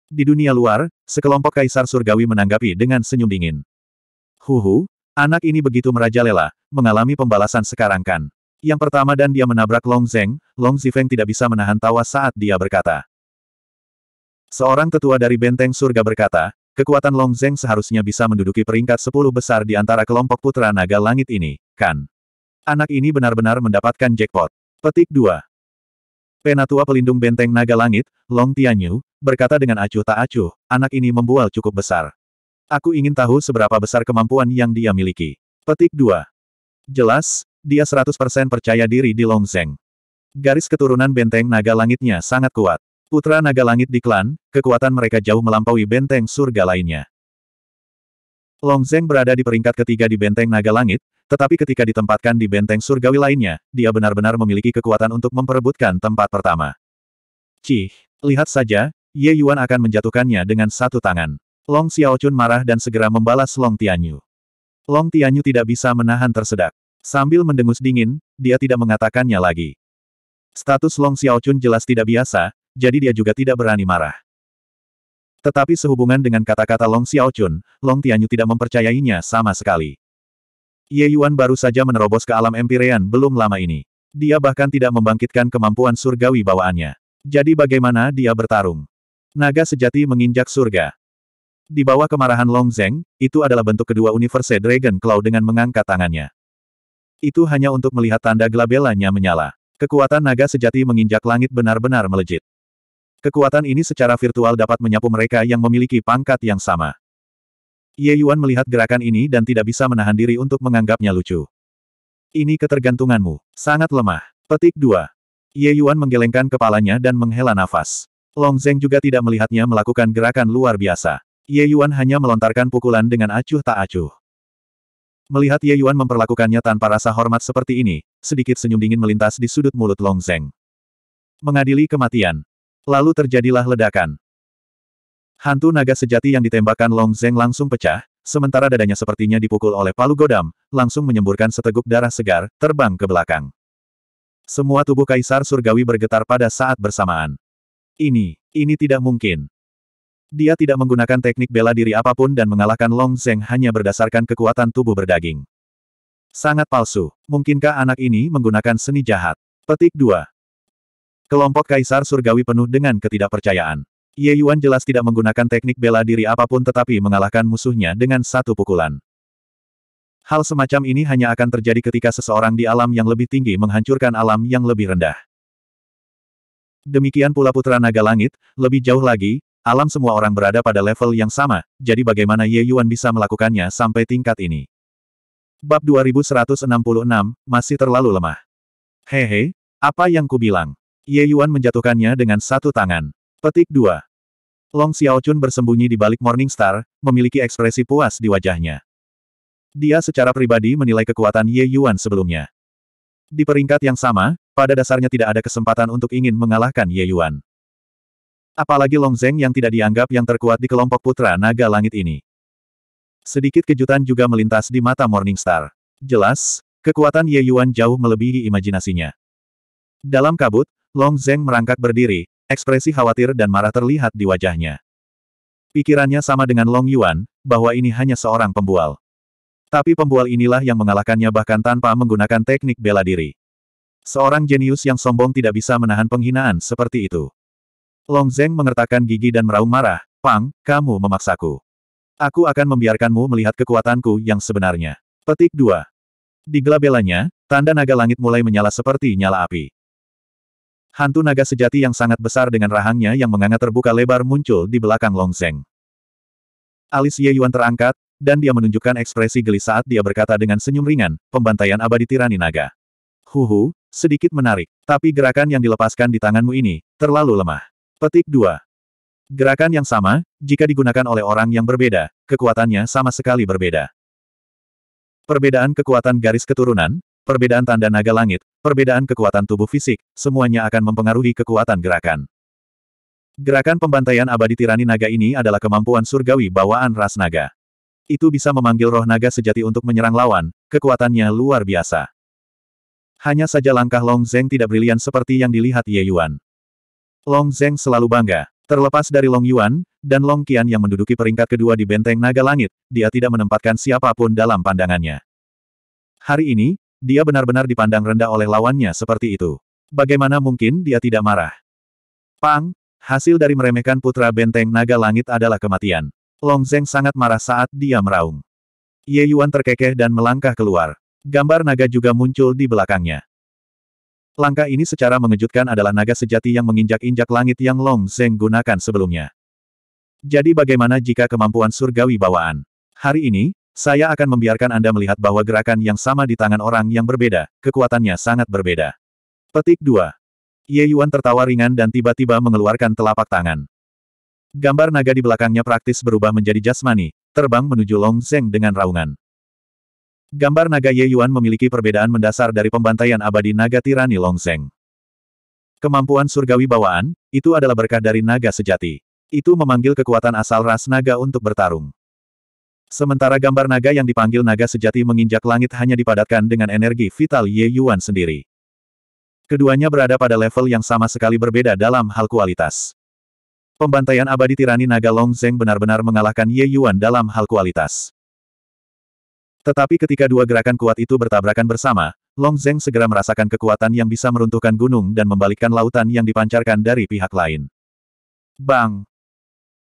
Di dunia luar, sekelompok kaisar surgawi menanggapi dengan senyum dingin. Huhu, anak ini begitu merajalela, mengalami pembalasan sekarang kan. Yang pertama dan dia menabrak Long Zeng, Long Zifeng tidak bisa menahan tawa saat dia berkata. Seorang tetua dari benteng surga berkata, Kekuatan Long Zeng seharusnya bisa menduduki peringkat 10 besar di antara kelompok putra naga langit ini, kan? Anak ini benar-benar mendapatkan jackpot. Petik 2. Penatua pelindung benteng naga langit, Long Tianyu, berkata dengan acuh tak acuh, anak ini membual cukup besar. Aku ingin tahu seberapa besar kemampuan yang dia miliki. Petik 2. Jelas, dia 100% percaya diri di Long Zeng. Garis keturunan benteng naga langitnya sangat kuat. Putra Naga Langit di klan, kekuatan mereka jauh melampaui benteng surga lainnya. Long Zeng berada di peringkat ketiga di benteng Naga Langit, tetapi ketika ditempatkan di benteng surgawi lainnya, dia benar-benar memiliki kekuatan untuk memperebutkan tempat pertama. Cih, lihat saja, Ye Yuan akan menjatuhkannya dengan satu tangan. Long Xiaochun marah dan segera membalas Long Tianyu. Long Tianyu tidak bisa menahan tersedak. Sambil mendengus dingin, dia tidak mengatakannya lagi. Status Long Xiaochun jelas tidak biasa, jadi dia juga tidak berani marah. Tetapi sehubungan dengan kata-kata Long Xiao Chun, Long Tianyu tidak mempercayainya sama sekali. Ye Yuan baru saja menerobos ke alam Empirean belum lama ini. Dia bahkan tidak membangkitkan kemampuan surgawi bawaannya. Jadi bagaimana dia bertarung? Naga sejati menginjak surga. Di bawah kemarahan Long Zeng, itu adalah bentuk kedua Universe Dragon Claw dengan mengangkat tangannya. Itu hanya untuk melihat tanda gelabelanya menyala. Kekuatan naga sejati menginjak langit benar-benar melejit. Kekuatan ini secara virtual dapat menyapu mereka yang memiliki pangkat yang sama. Ye Yuan melihat gerakan ini dan tidak bisa menahan diri untuk menganggapnya lucu. Ini ketergantunganmu. Sangat lemah. Petik 2. Ye Yuan menggelengkan kepalanya dan menghela nafas. Long Zeng juga tidak melihatnya melakukan gerakan luar biasa. Ye Yuan hanya melontarkan pukulan dengan acuh tak acuh. Melihat Ye Yuan memperlakukannya tanpa rasa hormat seperti ini, sedikit senyum dingin melintas di sudut mulut Long Zeng. Mengadili kematian, Lalu terjadilah ledakan. Hantu naga sejati yang ditembakkan Long Zeng langsung pecah, sementara dadanya sepertinya dipukul oleh palu godam, langsung menyemburkan seteguk darah segar, terbang ke belakang. Semua tubuh Kaisar Surgawi bergetar pada saat bersamaan. Ini, ini tidak mungkin. Dia tidak menggunakan teknik bela diri apapun dan mengalahkan Long Zeng hanya berdasarkan kekuatan tubuh berdaging. Sangat palsu. Mungkinkah anak ini menggunakan seni jahat? Petik 2. Kelompok Kaisar Surgawi penuh dengan ketidakpercayaan. Ye Yuan jelas tidak menggunakan teknik bela diri apapun tetapi mengalahkan musuhnya dengan satu pukulan. Hal semacam ini hanya akan terjadi ketika seseorang di alam yang lebih tinggi menghancurkan alam yang lebih rendah. Demikian pula Putra Naga Langit, lebih jauh lagi, alam semua orang berada pada level yang sama, jadi bagaimana Ye Yuan bisa melakukannya sampai tingkat ini? Bab 2166, masih terlalu lemah. Hehe, apa yang kubilang? Ye Yuan menjatuhkannya dengan satu tangan. Petik 2. Long Xiaochun bersembunyi di balik Morning Star, memiliki ekspresi puas di wajahnya. Dia secara pribadi menilai kekuatan Ye Yuan sebelumnya. Di peringkat yang sama, pada dasarnya tidak ada kesempatan untuk ingin mengalahkan Ye Yuan. Apalagi Long Zeng yang tidak dianggap yang terkuat di kelompok putra naga langit ini. Sedikit kejutan juga melintas di mata Morning Star. Jelas, kekuatan Ye Yuan jauh melebihi imajinasinya. Dalam kabut, Long Zeng merangkak berdiri, ekspresi khawatir dan marah terlihat di wajahnya. Pikirannya sama dengan Long Yuan, bahwa ini hanya seorang pembual. Tapi pembual inilah yang mengalahkannya bahkan tanpa menggunakan teknik bela diri. Seorang jenius yang sombong tidak bisa menahan penghinaan seperti itu. Long Zeng mengertakkan gigi dan meraung marah, Pang, kamu memaksaku. Aku akan membiarkanmu melihat kekuatanku yang sebenarnya. Petik 2. Di gelabelanya, tanda naga langit mulai menyala seperti nyala api. Hantu naga sejati yang sangat besar dengan rahangnya yang menganga terbuka lebar muncul di belakang Long Zeng. Alis Ye Yuan terangkat, dan dia menunjukkan ekspresi geli saat dia berkata dengan senyum ringan, pembantaian abadi tirani naga. Huhu, sedikit menarik, tapi gerakan yang dilepaskan di tanganmu ini, terlalu lemah. Petik 2. Gerakan yang sama, jika digunakan oleh orang yang berbeda, kekuatannya sama sekali berbeda. Perbedaan kekuatan garis keturunan, perbedaan tanda naga langit, perbedaan kekuatan tubuh fisik, semuanya akan mempengaruhi kekuatan gerakan. Gerakan pembantaian abadi tirani naga ini adalah kemampuan surgawi bawaan ras naga. Itu bisa memanggil roh naga sejati untuk menyerang lawan, kekuatannya luar biasa. Hanya saja langkah Long Zeng tidak brilian seperti yang dilihat Ye Yuan. Long Zeng selalu bangga. Terlepas dari Long Yuan, dan Long Qian yang menduduki peringkat kedua di benteng naga langit, dia tidak menempatkan siapapun dalam pandangannya. Hari ini, dia benar-benar dipandang rendah oleh lawannya seperti itu. Bagaimana mungkin dia tidak marah? Pang, hasil dari meremehkan putra benteng naga langit adalah kematian. Long Zeng sangat marah saat dia meraung. Ye Yuan terkekeh dan melangkah keluar. Gambar naga juga muncul di belakangnya. Langkah ini secara mengejutkan adalah naga sejati yang menginjak-injak langit yang Long Zeng gunakan sebelumnya. Jadi bagaimana jika kemampuan surgawi bawaan? Hari ini, saya akan membiarkan Anda melihat bahwa gerakan yang sama di tangan orang yang berbeda, kekuatannya sangat berbeda. Petik 2. Ye Yuan tertawa ringan dan tiba-tiba mengeluarkan telapak tangan. Gambar naga di belakangnya praktis berubah menjadi jasmani, terbang menuju Long Zeng dengan raungan. Gambar naga Ye Yuan memiliki perbedaan mendasar dari pembantaian abadi naga tirani Long Zeng. Kemampuan surgawi bawaan, itu adalah berkah dari naga sejati. Itu memanggil kekuatan asal ras naga untuk bertarung. Sementara gambar naga yang dipanggil naga sejati menginjak langit hanya dipadatkan dengan energi vital Ye Yuan sendiri. Keduanya berada pada level yang sama sekali berbeda dalam hal kualitas. Pembantaian abadi tirani naga Long Zeng benar-benar mengalahkan Ye Yuan dalam hal kualitas. Tetapi ketika dua gerakan kuat itu bertabrakan bersama, Long Zeng segera merasakan kekuatan yang bisa meruntuhkan gunung dan membalikkan lautan yang dipancarkan dari pihak lain. Bang!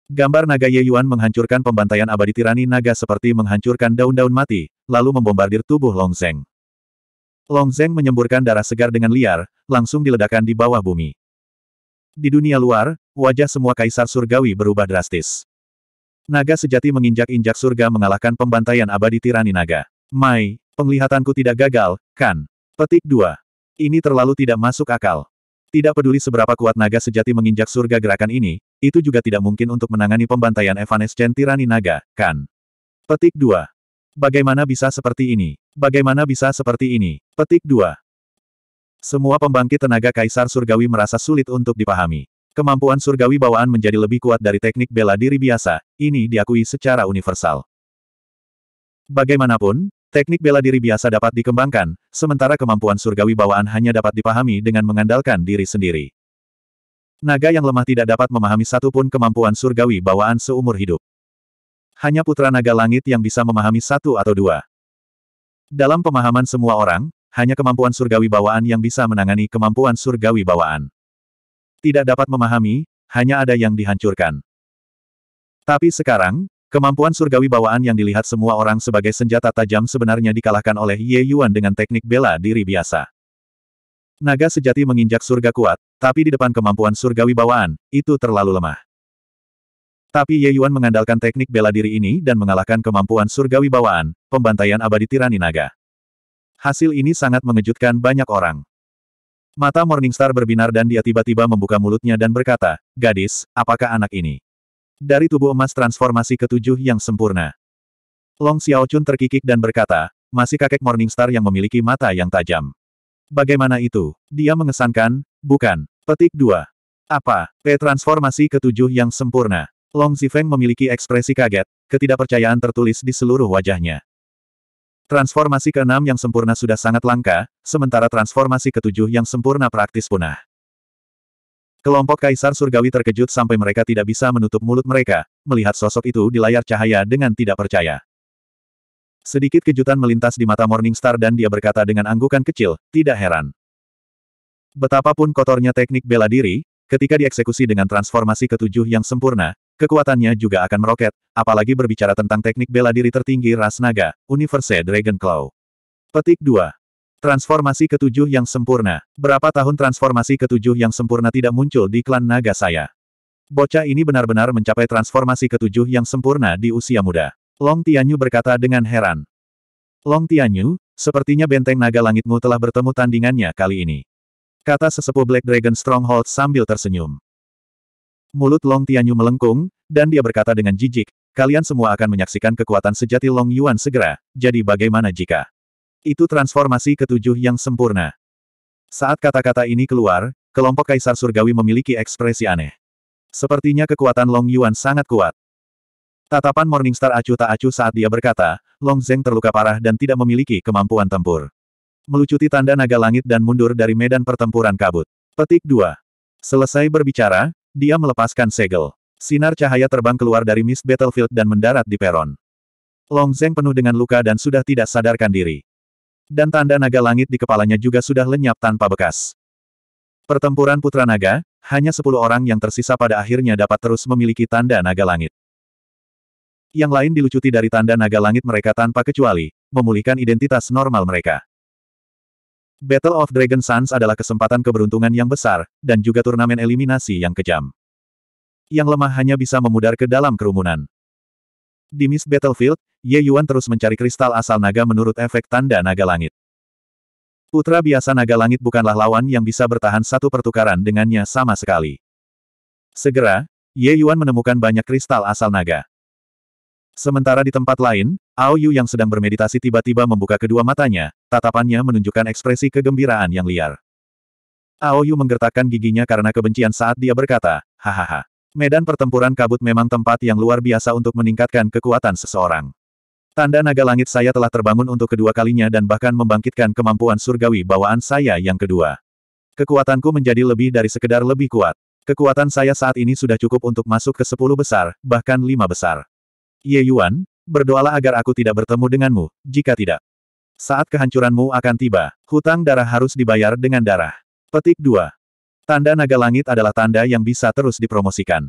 Gambar naga Ye Yuan menghancurkan pembantaian abadi tirani naga seperti menghancurkan daun-daun mati, lalu membombardir tubuh Long Zeng. Long Zeng menyemburkan darah segar dengan liar, langsung diledakkan di bawah bumi. Di dunia luar, wajah semua kaisar surgawi berubah drastis. Naga sejati menginjak-injak surga mengalahkan pembantaian abadi tirani naga. Mai, penglihatanku tidak gagal, kan? Petik 2. Ini terlalu tidak masuk akal. Tidak peduli seberapa kuat naga sejati menginjak surga gerakan ini, itu juga tidak mungkin untuk menangani pembantaian Evanescent Tirani Naga, kan? Petik 2. Bagaimana bisa seperti ini? Bagaimana bisa seperti ini? Petik 2. Semua pembangkit tenaga Kaisar Surgawi merasa sulit untuk dipahami. Kemampuan surgawi bawaan menjadi lebih kuat dari teknik bela diri biasa, ini diakui secara universal. Bagaimanapun, Teknik bela diri biasa dapat dikembangkan, sementara kemampuan surgawi bawaan hanya dapat dipahami dengan mengandalkan diri sendiri. Naga yang lemah tidak dapat memahami satupun kemampuan surgawi bawaan seumur hidup. Hanya putra naga langit yang bisa memahami satu atau dua. Dalam pemahaman semua orang, hanya kemampuan surgawi bawaan yang bisa menangani kemampuan surgawi bawaan. Tidak dapat memahami, hanya ada yang dihancurkan. Tapi sekarang, Kemampuan surgawi bawaan yang dilihat semua orang sebagai senjata tajam sebenarnya dikalahkan oleh Ye Yuan dengan teknik bela diri biasa. Naga sejati menginjak surga kuat, tapi di depan kemampuan surgawi bawaan, itu terlalu lemah. Tapi Ye Yuan mengandalkan teknik bela diri ini dan mengalahkan kemampuan surgawi bawaan, pembantaian abadi tirani naga. Hasil ini sangat mengejutkan banyak orang. Mata Morningstar berbinar dan dia tiba-tiba membuka mulutnya dan berkata, Gadis, apakah anak ini? Dari tubuh emas transformasi ketujuh yang sempurna. Long Xiaochun terkikik dan berkata, masih kakek Morningstar yang memiliki mata yang tajam. Bagaimana itu? Dia mengesankan, bukan. Petik 2. Apa? P-transformasi ketujuh yang sempurna. Long Zifeng memiliki ekspresi kaget, ketidakpercayaan tertulis di seluruh wajahnya. Transformasi keenam yang sempurna sudah sangat langka, sementara transformasi ketujuh yang sempurna praktis punah. Kelompok kaisar surgawi terkejut sampai mereka tidak bisa menutup mulut mereka, melihat sosok itu di layar cahaya dengan tidak percaya. Sedikit kejutan melintas di mata Morningstar dan dia berkata dengan anggukan kecil, tidak heran. Betapapun kotornya teknik bela diri, ketika dieksekusi dengan transformasi ketujuh yang sempurna, kekuatannya juga akan meroket, apalagi berbicara tentang teknik bela diri tertinggi ras naga, Universe Dragon Claw. Petik 2. Transformasi ketujuh yang sempurna. Berapa tahun transformasi ketujuh yang sempurna tidak muncul di klan naga saya? Bocah ini benar-benar mencapai transformasi ketujuh yang sempurna di usia muda. Long Tianyu berkata dengan heran. Long Tianyu, sepertinya benteng naga langitmu telah bertemu tandingannya kali ini. Kata sesepuh Black Dragon Stronghold sambil tersenyum. Mulut Long Tianyu melengkung, dan dia berkata dengan jijik, kalian semua akan menyaksikan kekuatan sejati Long Yuan segera, jadi bagaimana jika... Itu transformasi ketujuh yang sempurna. Saat kata-kata ini keluar, kelompok Kaisar Surgawi memiliki ekspresi aneh. Sepertinya kekuatan Long Yuan sangat kuat. Tatapan Morningstar acuh tak acuh saat dia berkata, Long Zeng terluka parah dan tidak memiliki kemampuan tempur. Melucuti tanda naga langit dan mundur dari medan pertempuran kabut. Petik 2. Selesai berbicara, dia melepaskan segel. Sinar cahaya terbang keluar dari Miss Battlefield dan mendarat di peron. Long Zeng penuh dengan luka dan sudah tidak sadarkan diri dan tanda naga langit di kepalanya juga sudah lenyap tanpa bekas. Pertempuran Putra Naga, hanya sepuluh orang yang tersisa pada akhirnya dapat terus memiliki tanda naga langit. Yang lain dilucuti dari tanda naga langit mereka tanpa kecuali, memulihkan identitas normal mereka. Battle of Dragon Suns adalah kesempatan keberuntungan yang besar, dan juga turnamen eliminasi yang kejam. Yang lemah hanya bisa memudar ke dalam kerumunan. Di Miss Battlefield, Ye Yuan terus mencari kristal asal naga menurut efek tanda naga langit. Putra biasa naga langit bukanlah lawan yang bisa bertahan satu pertukaran dengannya sama sekali. Segera, Ye Yuan menemukan banyak kristal asal naga. Sementara di tempat lain, Ao Yu yang sedang bermeditasi tiba-tiba membuka kedua matanya, tatapannya menunjukkan ekspresi kegembiraan yang liar. Ao Yu menggertakkan giginya karena kebencian saat dia berkata, hahaha. Medan pertempuran kabut memang tempat yang luar biasa untuk meningkatkan kekuatan seseorang. Tanda naga langit saya telah terbangun untuk kedua kalinya dan bahkan membangkitkan kemampuan surgawi bawaan saya yang kedua. Kekuatanku menjadi lebih dari sekedar lebih kuat. Kekuatan saya saat ini sudah cukup untuk masuk ke sepuluh besar, bahkan lima besar. Ye Yuan, berdoalah agar aku tidak bertemu denganmu, jika tidak. Saat kehancuranmu akan tiba, hutang darah harus dibayar dengan darah. Petik 2. Tanda naga langit adalah tanda yang bisa terus dipromosikan.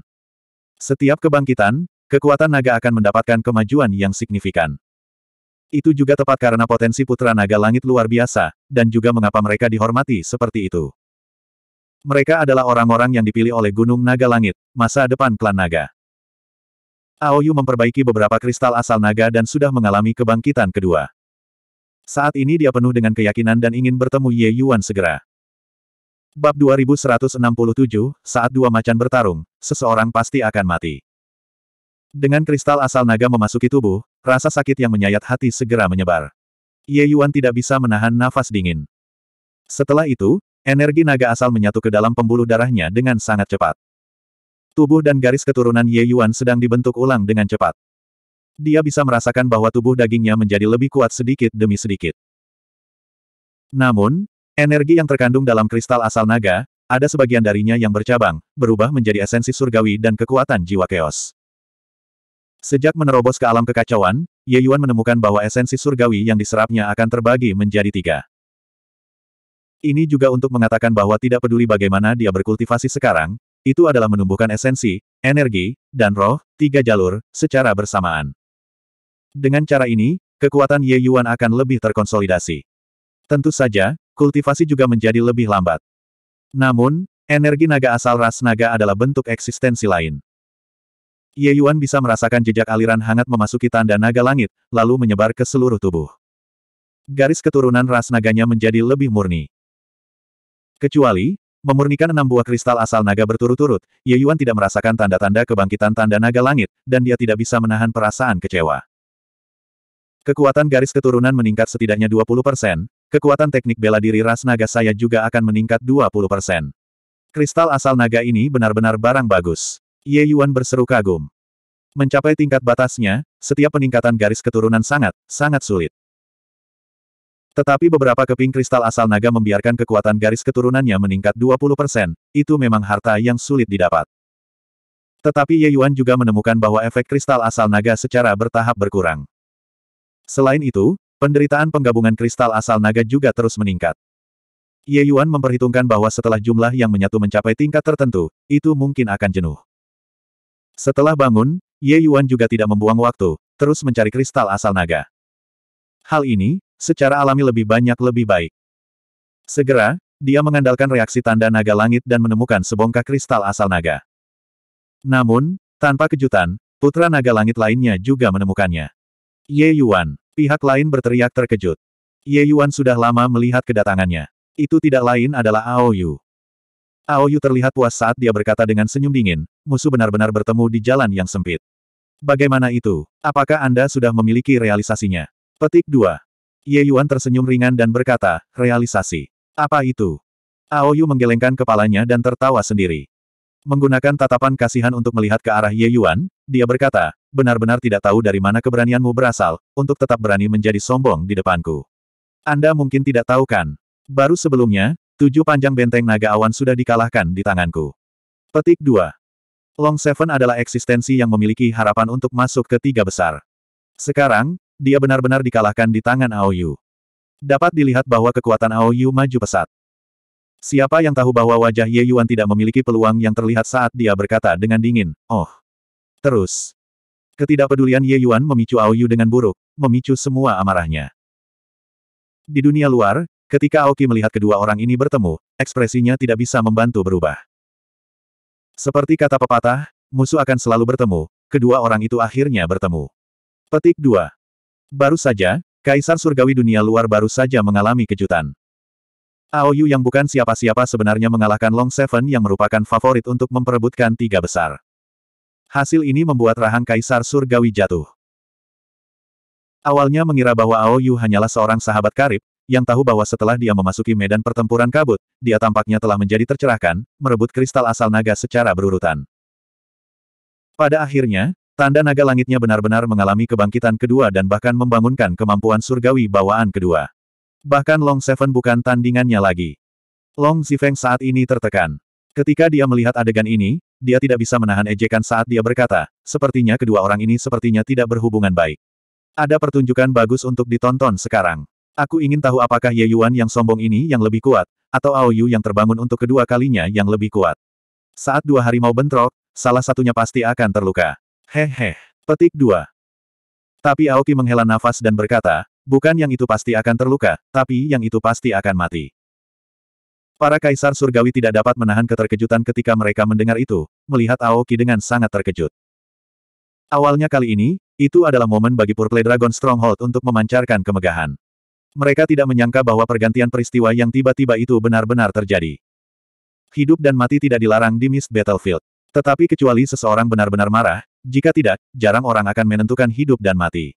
Setiap kebangkitan, kekuatan naga akan mendapatkan kemajuan yang signifikan. Itu juga tepat karena potensi putra naga langit luar biasa, dan juga mengapa mereka dihormati seperti itu. Mereka adalah orang-orang yang dipilih oleh Gunung Naga Langit, masa depan klan naga. Aoyu memperbaiki beberapa kristal asal naga dan sudah mengalami kebangkitan kedua. Saat ini dia penuh dengan keyakinan dan ingin bertemu Ye Yuan segera. Bab 2167, saat dua macan bertarung, seseorang pasti akan mati. Dengan kristal asal naga memasuki tubuh, rasa sakit yang menyayat hati segera menyebar. Ye Yuan tidak bisa menahan nafas dingin. Setelah itu, energi naga asal menyatu ke dalam pembuluh darahnya dengan sangat cepat. Tubuh dan garis keturunan Ye Yuan sedang dibentuk ulang dengan cepat. Dia bisa merasakan bahwa tubuh dagingnya menjadi lebih kuat sedikit demi sedikit. Namun, Energi yang terkandung dalam kristal asal naga, ada sebagian darinya yang bercabang, berubah menjadi esensi surgawi dan kekuatan jiwa keos. Sejak menerobos ke alam kekacauan, Ye Yuan menemukan bahwa esensi surgawi yang diserapnya akan terbagi menjadi tiga. Ini juga untuk mengatakan bahwa tidak peduli bagaimana dia berkultivasi sekarang, itu adalah menumbuhkan esensi, energi, dan roh, tiga jalur, secara bersamaan. Dengan cara ini, kekuatan Ye Yuan akan lebih terkonsolidasi. Tentu saja, kultivasi juga menjadi lebih lambat. Namun, energi naga asal ras naga adalah bentuk eksistensi lain. Ye Yuan bisa merasakan jejak aliran hangat memasuki tanda naga langit, lalu menyebar ke seluruh tubuh. Garis keturunan ras naganya menjadi lebih murni. Kecuali, memurnikan enam buah kristal asal naga berturut-turut, Ye Yuan tidak merasakan tanda-tanda kebangkitan tanda naga langit, dan dia tidak bisa menahan perasaan kecewa. Kekuatan garis keturunan meningkat setidaknya 20%, Kekuatan teknik bela diri ras naga saya juga akan meningkat 20%. Kristal asal naga ini benar-benar barang bagus. Ye Yuan berseru kagum. Mencapai tingkat batasnya, setiap peningkatan garis keturunan sangat, sangat sulit. Tetapi beberapa keping kristal asal naga membiarkan kekuatan garis keturunannya meningkat 20%, itu memang harta yang sulit didapat. Tetapi Ye Yuan juga menemukan bahwa efek kristal asal naga secara bertahap berkurang. Selain itu, Penderitaan penggabungan kristal asal naga juga terus meningkat. Ye Yuan memperhitungkan bahwa setelah jumlah yang menyatu mencapai tingkat tertentu, itu mungkin akan jenuh. Setelah bangun, Ye Yuan juga tidak membuang waktu, terus mencari kristal asal naga. Hal ini, secara alami lebih banyak lebih baik. Segera, dia mengandalkan reaksi tanda naga langit dan menemukan sebongkah kristal asal naga. Namun, tanpa kejutan, putra naga langit lainnya juga menemukannya. Ye Yuan Pihak lain berteriak terkejut. Ye Yuan sudah lama melihat kedatangannya. Itu tidak lain adalah Ao Yu. Ao Yu terlihat puas saat dia berkata dengan senyum dingin, musuh benar-benar bertemu di jalan yang sempit. Bagaimana itu? Apakah Anda sudah memiliki realisasinya? Petik 2. Ye Yuan tersenyum ringan dan berkata, realisasi. Apa itu? Ao Yu menggelengkan kepalanya dan tertawa sendiri. Menggunakan tatapan kasihan untuk melihat ke arah Ye Yuan, dia berkata, benar-benar tidak tahu dari mana keberanianmu berasal, untuk tetap berani menjadi sombong di depanku. Anda mungkin tidak tahu kan? Baru sebelumnya, tujuh panjang benteng naga awan sudah dikalahkan di tanganku. Petik 2. Long Seven adalah eksistensi yang memiliki harapan untuk masuk ke tiga besar. Sekarang, dia benar-benar dikalahkan di tangan Aoyu. Dapat dilihat bahwa kekuatan Aoyu maju pesat. Siapa yang tahu bahwa wajah Ye Yuan tidak memiliki peluang yang terlihat saat dia berkata dengan dingin, Oh. Terus, Ketidakpedulian Ye Yuan memicu Ao Yu dengan buruk, memicu semua amarahnya. Di dunia luar, ketika Aoki melihat kedua orang ini bertemu, ekspresinya tidak bisa membantu berubah. Seperti kata pepatah, musuh akan selalu bertemu, kedua orang itu akhirnya bertemu. Petik 2. Baru saja, Kaisar Surgawi dunia luar baru saja mengalami kejutan. Ao Yu yang bukan siapa-siapa sebenarnya mengalahkan Long Seven yang merupakan favorit untuk memperebutkan tiga besar. Hasil ini membuat rahang kaisar surgawi jatuh. Awalnya mengira bahwa Ao Yu hanyalah seorang sahabat karib, yang tahu bahwa setelah dia memasuki medan pertempuran kabut, dia tampaknya telah menjadi tercerahkan, merebut kristal asal naga secara berurutan. Pada akhirnya, tanda naga langitnya benar-benar mengalami kebangkitan kedua dan bahkan membangunkan kemampuan surgawi bawaan kedua. Bahkan Long Seven bukan tandingannya lagi. Long Zifeng saat ini tertekan. Ketika dia melihat adegan ini, dia tidak bisa menahan ejekan saat dia berkata, sepertinya kedua orang ini sepertinya tidak berhubungan baik. Ada pertunjukan bagus untuk ditonton sekarang. Aku ingin tahu apakah Ye Yuan yang sombong ini yang lebih kuat, atau Ao Yu yang terbangun untuk kedua kalinya yang lebih kuat. Saat dua hari mau bentrok, salah satunya pasti akan terluka. Hehe. Petik 2. Tapi Aoki menghela nafas dan berkata, bukan yang itu pasti akan terluka, tapi yang itu pasti akan mati. Para kaisar surgawi tidak dapat menahan keterkejutan ketika mereka mendengar itu, melihat Aoki dengan sangat terkejut. Awalnya kali ini, itu adalah momen bagi Purple Dragon Stronghold untuk memancarkan kemegahan. Mereka tidak menyangka bahwa pergantian peristiwa yang tiba-tiba itu benar-benar terjadi. Hidup dan mati tidak dilarang di Mist Battlefield. Tetapi kecuali seseorang benar-benar marah, jika tidak, jarang orang akan menentukan hidup dan mati.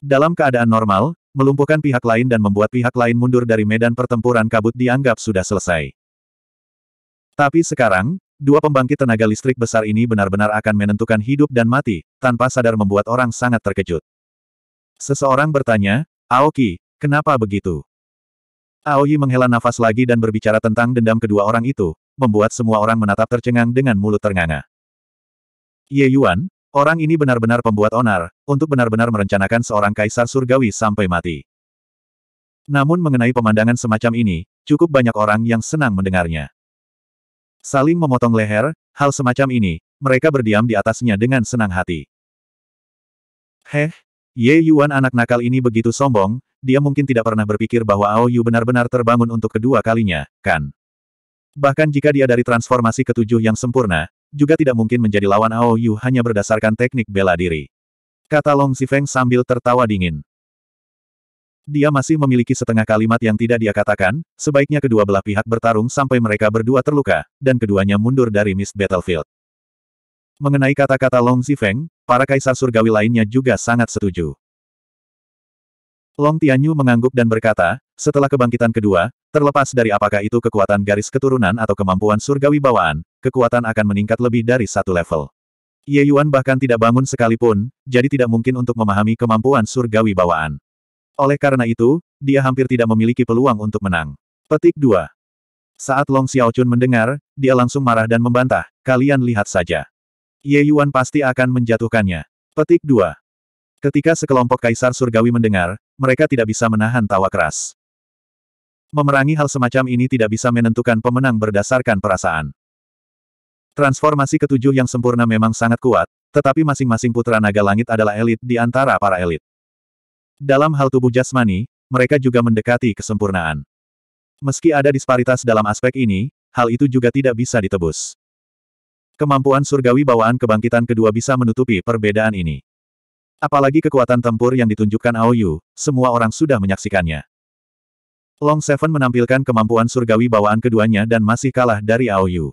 Dalam keadaan normal, melumpuhkan pihak lain dan membuat pihak lain mundur dari medan pertempuran kabut dianggap sudah selesai. Tapi sekarang, dua pembangkit tenaga listrik besar ini benar-benar akan menentukan hidup dan mati, tanpa sadar membuat orang sangat terkejut. Seseorang bertanya, Aoki, kenapa begitu? Aoi menghela nafas lagi dan berbicara tentang dendam kedua orang itu, membuat semua orang menatap tercengang dengan mulut ternganga. Ye Yuan, Orang ini benar-benar pembuat onar, untuk benar-benar merencanakan seorang kaisar surgawi sampai mati. Namun mengenai pemandangan semacam ini, cukup banyak orang yang senang mendengarnya. Saling memotong leher, hal semacam ini, mereka berdiam di atasnya dengan senang hati. Heh, Ye Yuan anak nakal ini begitu sombong, dia mungkin tidak pernah berpikir bahwa Ao Yu benar-benar terbangun untuk kedua kalinya, kan? Bahkan jika dia dari transformasi ketujuh yang sempurna, juga tidak mungkin menjadi lawan Ao Yu hanya berdasarkan teknik bela diri. Kata Long Sifeng sambil tertawa dingin. Dia masih memiliki setengah kalimat yang tidak dia katakan, sebaiknya kedua belah pihak bertarung sampai mereka berdua terluka, dan keduanya mundur dari Miss Battlefield. Mengenai kata-kata Long Zifeng, para kaisar surgawi lainnya juga sangat setuju. Long Tianyu mengangguk dan berkata, setelah kebangkitan kedua, terlepas dari apakah itu kekuatan garis keturunan atau kemampuan surgawi bawaan, kekuatan akan meningkat lebih dari satu level. Ye Yuan bahkan tidak bangun sekalipun, jadi tidak mungkin untuk memahami kemampuan surgawi bawaan. Oleh karena itu, dia hampir tidak memiliki peluang untuk menang. Petik 2. Saat Long Xiaochun mendengar, dia langsung marah dan membantah, kalian lihat saja. Ye Yuan pasti akan menjatuhkannya. Petik 2. Ketika sekelompok kaisar surgawi mendengar, mereka tidak bisa menahan tawa keras. Memerangi hal semacam ini tidak bisa menentukan pemenang berdasarkan perasaan. Transformasi ketujuh yang sempurna memang sangat kuat, tetapi masing-masing putra naga langit adalah elit di antara para elit. Dalam hal tubuh jasmani, mereka juga mendekati kesempurnaan. Meski ada disparitas dalam aspek ini, hal itu juga tidak bisa ditebus. Kemampuan surgawi bawaan kebangkitan kedua bisa menutupi perbedaan ini. Apalagi kekuatan tempur yang ditunjukkan Aoyu, semua orang sudah menyaksikannya. Long Seven menampilkan kemampuan surgawi bawaan keduanya dan masih kalah dari Aoyu.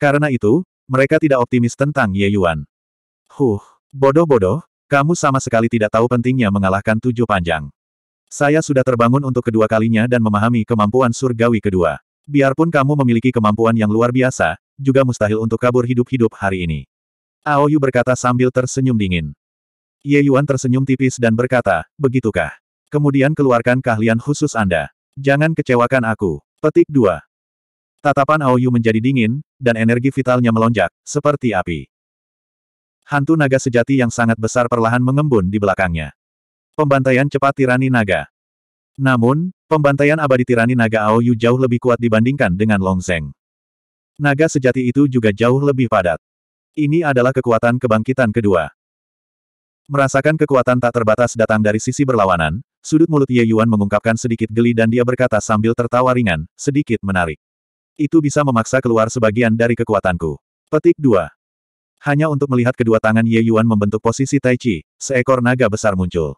Karena itu, mereka tidak optimis tentang Ye Yuan. Huh, bodoh-bodoh, kamu sama sekali tidak tahu pentingnya mengalahkan tujuh panjang. Saya sudah terbangun untuk kedua kalinya dan memahami kemampuan surgawi kedua. Biarpun kamu memiliki kemampuan yang luar biasa, juga mustahil untuk kabur hidup-hidup hari ini. Aoyu berkata sambil tersenyum dingin. Ye Yuan tersenyum tipis dan berkata, begitukah? Kemudian keluarkan keahlian khusus Anda. Jangan kecewakan aku. Petik 2. Tatapan Yu menjadi dingin, dan energi vitalnya melonjak, seperti api. Hantu naga sejati yang sangat besar perlahan mengembun di belakangnya. Pembantaian cepat tirani naga. Namun, pembantaian abadi tirani naga Yu jauh lebih kuat dibandingkan dengan Long Zeng. Naga sejati itu juga jauh lebih padat. Ini adalah kekuatan kebangkitan kedua. Merasakan kekuatan tak terbatas datang dari sisi berlawanan, sudut mulut Ye Yuan mengungkapkan sedikit geli dan dia berkata sambil tertawa ringan, sedikit menarik. Itu bisa memaksa keluar sebagian dari kekuatanku. Petik 2. Hanya untuk melihat kedua tangan Ye Yuan membentuk posisi Tai Chi, seekor naga besar muncul.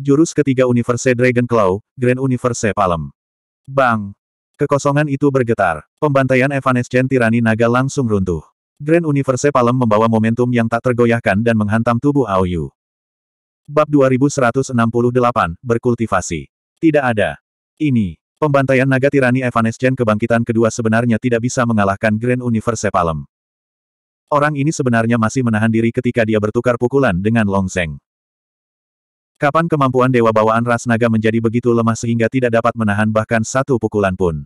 Jurus ketiga Universe Dragon Claw, Grand Universe Palem. Bang! Kekosongan itu bergetar. Pembantaian Evanescent Tirani Naga langsung runtuh. Grand Universe Palem membawa momentum yang tak tergoyahkan dan menghantam tubuh Aoyu. Bab 2168, Berkultivasi. Tidak ada. Ini. Pembantaian naga tirani Evanescence kebangkitan kedua sebenarnya tidak bisa mengalahkan Grand Universe Palem. Orang ini sebenarnya masih menahan diri ketika dia bertukar pukulan dengan Long Zeng. Kapan kemampuan dewa bawaan ras naga menjadi begitu lemah sehingga tidak dapat menahan bahkan satu pukulan pun?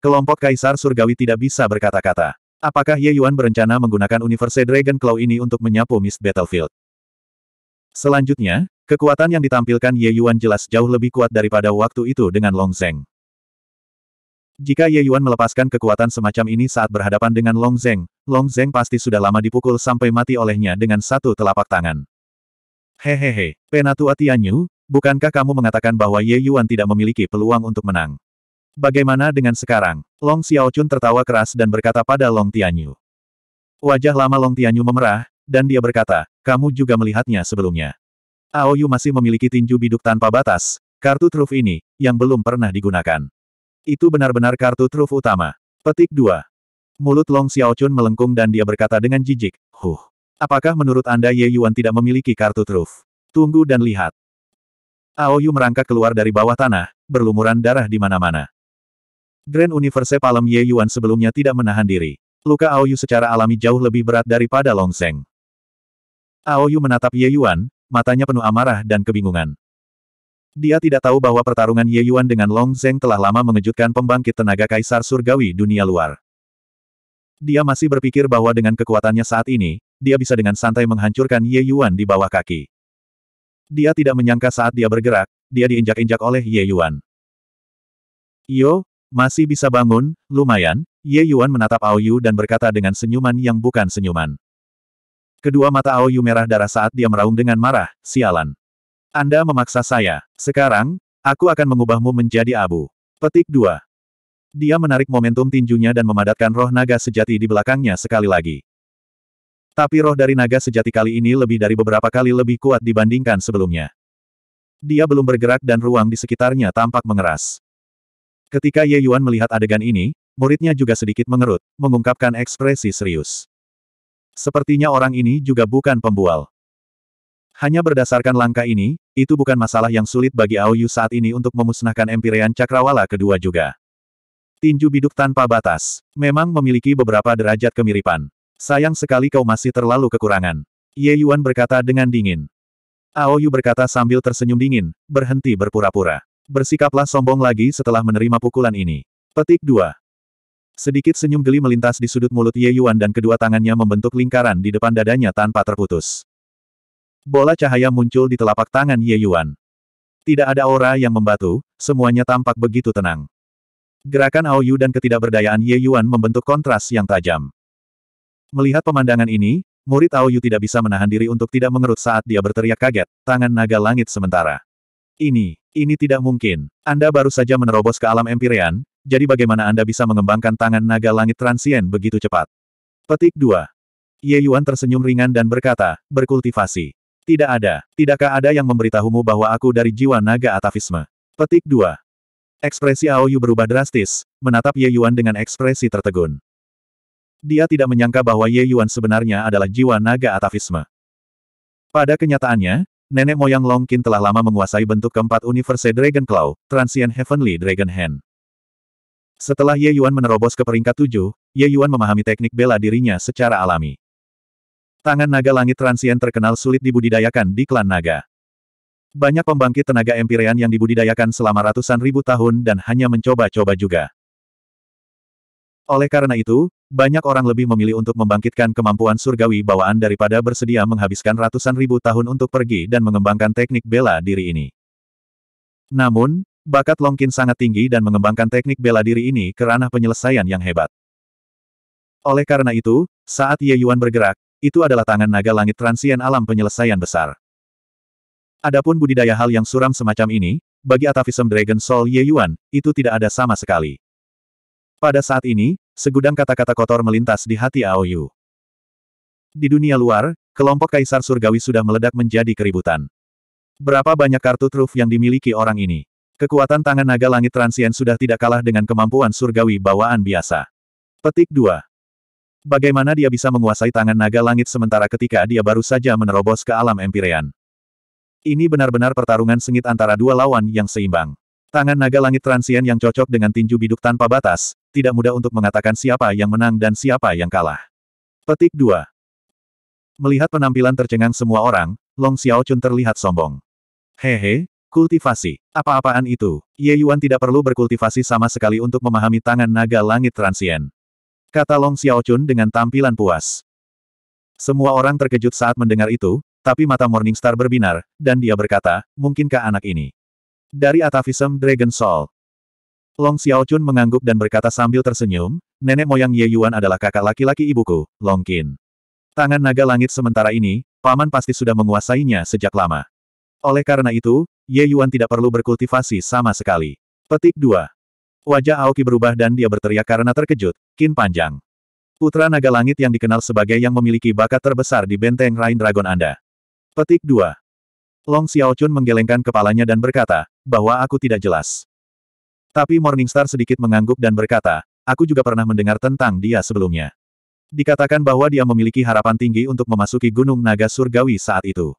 Kelompok Kaisar Surgawi tidak bisa berkata-kata. Apakah Ye Yuan berencana menggunakan Universe Dragon Claw ini untuk menyapu Miss Battlefield? Selanjutnya, kekuatan yang ditampilkan Ye Yuan jelas jauh lebih kuat daripada waktu itu dengan Long Zeng. Jika Ye Yuan melepaskan kekuatan semacam ini saat berhadapan dengan Long Zeng, Long Zeng pasti sudah lama dipukul sampai mati olehnya dengan satu telapak tangan. Hehehe, Penatua Tianyu, bukankah kamu mengatakan bahwa Ye Yuan tidak memiliki peluang untuk menang? Bagaimana dengan sekarang? Long Xiaochun tertawa keras dan berkata pada Long Tianyu. Wajah lama Long Tianyu memerah, dan dia berkata, kamu juga melihatnya sebelumnya. Aoyu masih memiliki tinju biduk tanpa batas, kartu truf ini, yang belum pernah digunakan. Itu benar-benar kartu truf utama. Petik 2. Mulut Long Xiaochun melengkung dan dia berkata dengan jijik, Huh! Apakah menurut Anda Ye Yuan tidak memiliki kartu truf? Tunggu dan lihat. Aoyu merangkak keluar dari bawah tanah, berlumuran darah di mana-mana. Grand Universe Palem Ye Yuan sebelumnya tidak menahan diri. Luka Aoyu secara alami jauh lebih berat daripada Long Zeng. Aoyu menatap Ye Yuan, matanya penuh amarah dan kebingungan. Dia tidak tahu bahwa pertarungan Ye Yuan dengan Long Zeng telah lama mengejutkan pembangkit tenaga kaisar surgawi dunia luar. Dia masih berpikir bahwa dengan kekuatannya saat ini, dia bisa dengan santai menghancurkan Ye Yuan di bawah kaki. Dia tidak menyangka saat dia bergerak, dia diinjak-injak oleh Ye Yuan. Yo, masih bisa bangun, lumayan, Ye Yuan menatap Yu dan berkata dengan senyuman yang bukan senyuman. Kedua mata Yu merah darah saat dia meraung dengan marah, sialan. Anda memaksa saya. Sekarang, aku akan mengubahmu menjadi abu. Petik 2. Dia menarik momentum tinjunya dan memadatkan roh naga sejati di belakangnya sekali lagi. Tapi roh dari naga sejati kali ini lebih dari beberapa kali lebih kuat dibandingkan sebelumnya. Dia belum bergerak dan ruang di sekitarnya tampak mengeras. Ketika Ye Yuan melihat adegan ini, muridnya juga sedikit mengerut, mengungkapkan ekspresi serius. Sepertinya orang ini juga bukan pembual. Hanya berdasarkan langkah ini, itu bukan masalah yang sulit bagi Aoyu saat ini untuk memusnahkan Empyrean Cakrawala kedua juga. Tinju biduk tanpa batas, memang memiliki beberapa derajat kemiripan. Sayang sekali kau masih terlalu kekurangan. Ye Yuan berkata dengan dingin. Aoyu berkata sambil tersenyum dingin, berhenti berpura-pura. Bersikaplah sombong lagi setelah menerima pukulan ini. Petik 2. Sedikit senyum geli melintas di sudut mulut Ye Yuan dan kedua tangannya membentuk lingkaran di depan dadanya tanpa terputus. Bola cahaya muncul di telapak tangan Ye Yuan. Tidak ada aura yang membatu, semuanya tampak begitu tenang. Gerakan Ao Yu dan ketidakberdayaan Ye Yuan membentuk kontras yang tajam. Melihat pemandangan ini, murid Ao Yu tidak bisa menahan diri untuk tidak mengerut saat dia berteriak kaget, tangan naga langit sementara. Ini, ini tidak mungkin. Anda baru saja menerobos ke alam Empyrean, jadi bagaimana Anda bisa mengembangkan tangan naga langit transien begitu cepat? Petik 2. Ye Yuan tersenyum ringan dan berkata, berkultivasi. Tidak ada, tidakkah ada yang memberitahumu bahwa aku dari jiwa naga atavisme? Petik 2. Ekspresi Aoyu berubah drastis, menatap Ye Yuan dengan ekspresi tertegun. Dia tidak menyangka bahwa Ye Yuan sebenarnya adalah jiwa naga atavisme. Pada kenyataannya, Nenek moyang Long Qin telah lama menguasai bentuk keempat Universe Dragon Claw, Transient Heavenly Dragon Hand. Setelah Ye Yuan menerobos ke peringkat tujuh, Ye Yuan memahami teknik bela dirinya secara alami. Tangan naga langit Transient terkenal sulit dibudidayakan di klan naga. Banyak pembangkit tenaga empirean yang dibudidayakan selama ratusan ribu tahun dan hanya mencoba-coba juga. Oleh karena itu, banyak orang lebih memilih untuk membangkitkan kemampuan surgawi bawaan daripada bersedia menghabiskan ratusan ribu tahun untuk pergi dan mengembangkan teknik bela diri ini. Namun, bakat Longkin sangat tinggi dan mengembangkan teknik bela diri ini ke ranah penyelesaian yang hebat. Oleh karena itu, saat Ye Yuan bergerak, itu adalah tangan naga langit transien alam penyelesaian besar. Adapun budidaya hal yang suram semacam ini, bagi atavism Dragon Soul Ye Yuan, itu tidak ada sama sekali. Pada saat ini, segudang kata-kata kotor melintas di hati Aoyu. Di dunia luar, kelompok kaisar surgawi sudah meledak menjadi keributan. Berapa banyak kartu truf yang dimiliki orang ini? Kekuatan tangan naga langit transien sudah tidak kalah dengan kemampuan surgawi bawaan biasa. Petik 2. Bagaimana dia bisa menguasai tangan naga langit sementara ketika dia baru saja menerobos ke alam empirean? Ini benar-benar pertarungan sengit antara dua lawan yang seimbang. Tangan naga langit transien yang cocok dengan tinju biduk tanpa batas, tidak mudah untuk mengatakan siapa yang menang dan siapa yang kalah. Petik 2. Melihat penampilan tercengang semua orang, Long Xiao Chun terlihat sombong. Hehe, kultivasi. Apa-apaan itu? Ye Yuan tidak perlu berkultivasi sama sekali untuk memahami tangan naga langit transien. Kata Long Xiao Chun dengan tampilan puas. Semua orang terkejut saat mendengar itu, tapi mata Morningstar berbinar, dan dia berkata, mungkinkah anak ini dari atavism Dragon Soul. Long Xiaochun mengangguk dan berkata sambil tersenyum, nenek moyang Ye Yuan adalah kakak laki-laki ibuku, Long Qin. Tangan naga langit sementara ini, paman pasti sudah menguasainya sejak lama. Oleh karena itu, Ye Yuan tidak perlu berkultivasi sama sekali. Petik 2. Wajah Aoki berubah dan dia berteriak karena terkejut, Qin panjang. Putra naga langit yang dikenal sebagai yang memiliki bakat terbesar di benteng Rain Dragon Anda. Petik 2. Long Xiaochun menggelengkan kepalanya dan berkata, bahwa aku tidak jelas. Tapi Morningstar sedikit mengangguk dan berkata, aku juga pernah mendengar tentang dia sebelumnya. Dikatakan bahwa dia memiliki harapan tinggi untuk memasuki Gunung Naga Surgawi saat itu.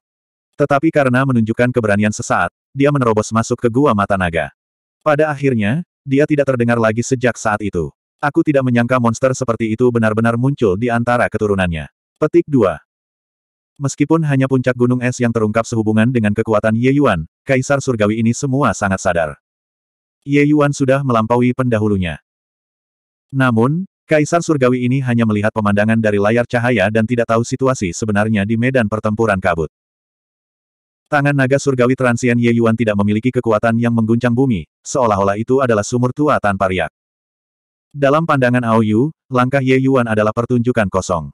Tetapi karena menunjukkan keberanian sesaat, dia menerobos masuk ke Gua Mata Naga. Pada akhirnya, dia tidak terdengar lagi sejak saat itu. Aku tidak menyangka monster seperti itu benar-benar muncul di antara keturunannya. Petik 2. Meskipun hanya puncak gunung es yang terungkap sehubungan dengan kekuatan Ye Yuan, Kaisar Surgawi ini semua sangat sadar. Ye Yuan sudah melampaui pendahulunya. Namun, Kaisar Surgawi ini hanya melihat pemandangan dari layar cahaya dan tidak tahu situasi sebenarnya di medan pertempuran kabut. Tangan naga surgawi transien Ye Yuan tidak memiliki kekuatan yang mengguncang bumi, seolah-olah itu adalah sumur tua tanpa riak. Dalam pandangan Ao langkah Ye Yuan adalah pertunjukan kosong.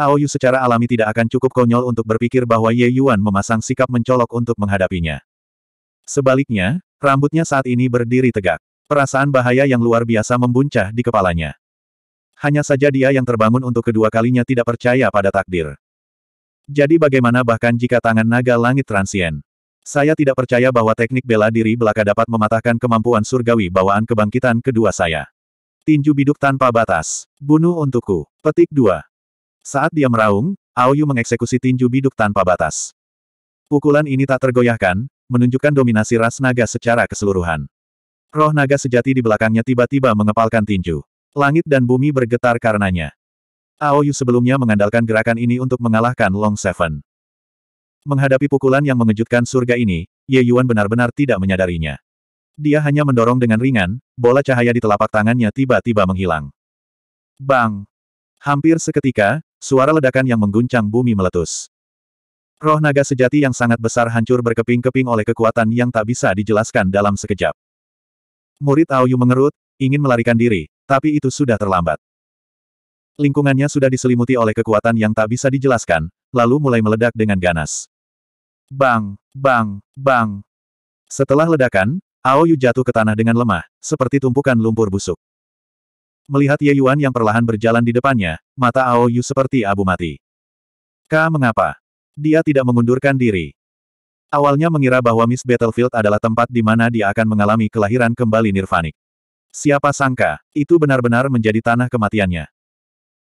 Aoyu secara alami tidak akan cukup konyol untuk berpikir bahwa Ye Yuan memasang sikap mencolok untuk menghadapinya. Sebaliknya, rambutnya saat ini berdiri tegak. Perasaan bahaya yang luar biasa membuncah di kepalanya. Hanya saja dia yang terbangun untuk kedua kalinya tidak percaya pada takdir. Jadi bagaimana bahkan jika tangan naga langit transien? Saya tidak percaya bahwa teknik bela diri belaka dapat mematahkan kemampuan surgawi bawaan kebangkitan kedua saya. Tinju biduk tanpa batas. Bunuh untukku. Petik 2. Saat dia meraung, Aoyu mengeksekusi tinju biduk tanpa batas. Pukulan ini tak tergoyahkan, menunjukkan dominasi ras naga secara keseluruhan. Roh naga sejati di belakangnya tiba-tiba mengepalkan tinju. Langit dan bumi bergetar karenanya. Aoyu sebelumnya mengandalkan gerakan ini untuk mengalahkan Long Seven. Menghadapi pukulan yang mengejutkan surga ini, Ye Yuan benar-benar tidak menyadarinya. Dia hanya mendorong dengan ringan, bola cahaya di telapak tangannya tiba-tiba menghilang. Bang! Hampir seketika, Suara ledakan yang mengguncang bumi meletus. Roh naga sejati yang sangat besar hancur berkeping-keping oleh kekuatan yang tak bisa dijelaskan dalam sekejap. Murid Aoyu mengerut, ingin melarikan diri, tapi itu sudah terlambat. Lingkungannya sudah diselimuti oleh kekuatan yang tak bisa dijelaskan, lalu mulai meledak dengan ganas. Bang, bang, bang. Setelah ledakan, Aoyu jatuh ke tanah dengan lemah, seperti tumpukan lumpur busuk. Melihat Ye Yuan yang perlahan berjalan di depannya, mata Ao Yu seperti abu mati. Ka Mengapa? Dia tidak mengundurkan diri. Awalnya mengira bahwa Miss Battlefield adalah tempat di mana dia akan mengalami kelahiran kembali nirvanik. Siapa sangka, itu benar-benar menjadi tanah kematiannya.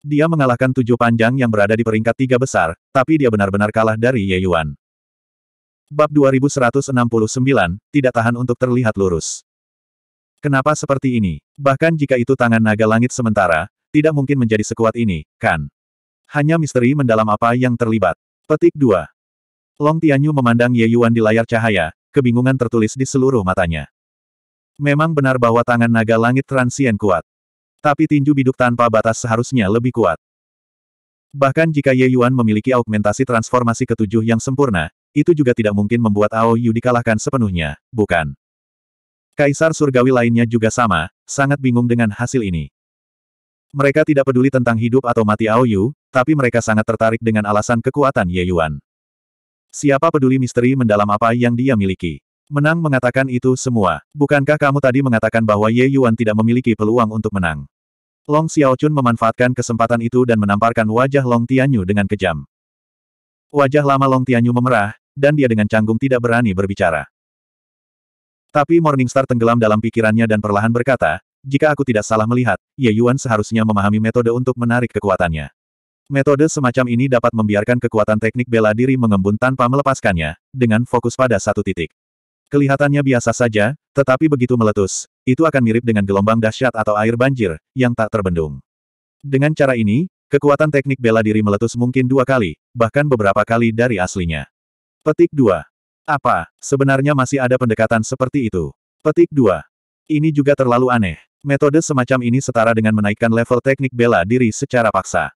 Dia mengalahkan tujuh panjang yang berada di peringkat tiga besar, tapi dia benar-benar kalah dari Ye Yuan. Bab 2169, tidak tahan untuk terlihat lurus. Kenapa seperti ini? Bahkan jika itu tangan naga langit sementara, tidak mungkin menjadi sekuat ini, kan? Hanya misteri mendalam apa yang terlibat. Petik 2. Long Tianyu memandang Ye Yuan di layar cahaya, kebingungan tertulis di seluruh matanya. Memang benar bahwa tangan naga langit transien kuat. Tapi tinju biduk tanpa batas seharusnya lebih kuat. Bahkan jika Ye Yuan memiliki augmentasi transformasi ketujuh yang sempurna, itu juga tidak mungkin membuat Ao Yu dikalahkan sepenuhnya, bukan? Kaisar surgawi lainnya juga sama, sangat bingung dengan hasil ini. Mereka tidak peduli tentang hidup atau mati Aoyu, tapi mereka sangat tertarik dengan alasan kekuatan Ye Yuan. Siapa peduli misteri mendalam apa yang dia miliki? Menang mengatakan itu semua. Bukankah kamu tadi mengatakan bahwa Ye Yuan tidak memiliki peluang untuk menang? Long Xiaochun memanfaatkan kesempatan itu dan menamparkan wajah Long Tianyu dengan kejam. Wajah lama Long Tianyu memerah, dan dia dengan canggung tidak berani berbicara. Tapi Morningstar tenggelam dalam pikirannya dan perlahan berkata, jika aku tidak salah melihat, Ye Yuan seharusnya memahami metode untuk menarik kekuatannya. Metode semacam ini dapat membiarkan kekuatan teknik bela diri mengembun tanpa melepaskannya, dengan fokus pada satu titik. Kelihatannya biasa saja, tetapi begitu meletus, itu akan mirip dengan gelombang dahsyat atau air banjir, yang tak terbendung. Dengan cara ini, kekuatan teknik bela diri meletus mungkin dua kali, bahkan beberapa kali dari aslinya. Petik 2. Apa, sebenarnya masih ada pendekatan seperti itu? Petik 2. Ini juga terlalu aneh. Metode semacam ini setara dengan menaikkan level teknik bela diri secara paksa.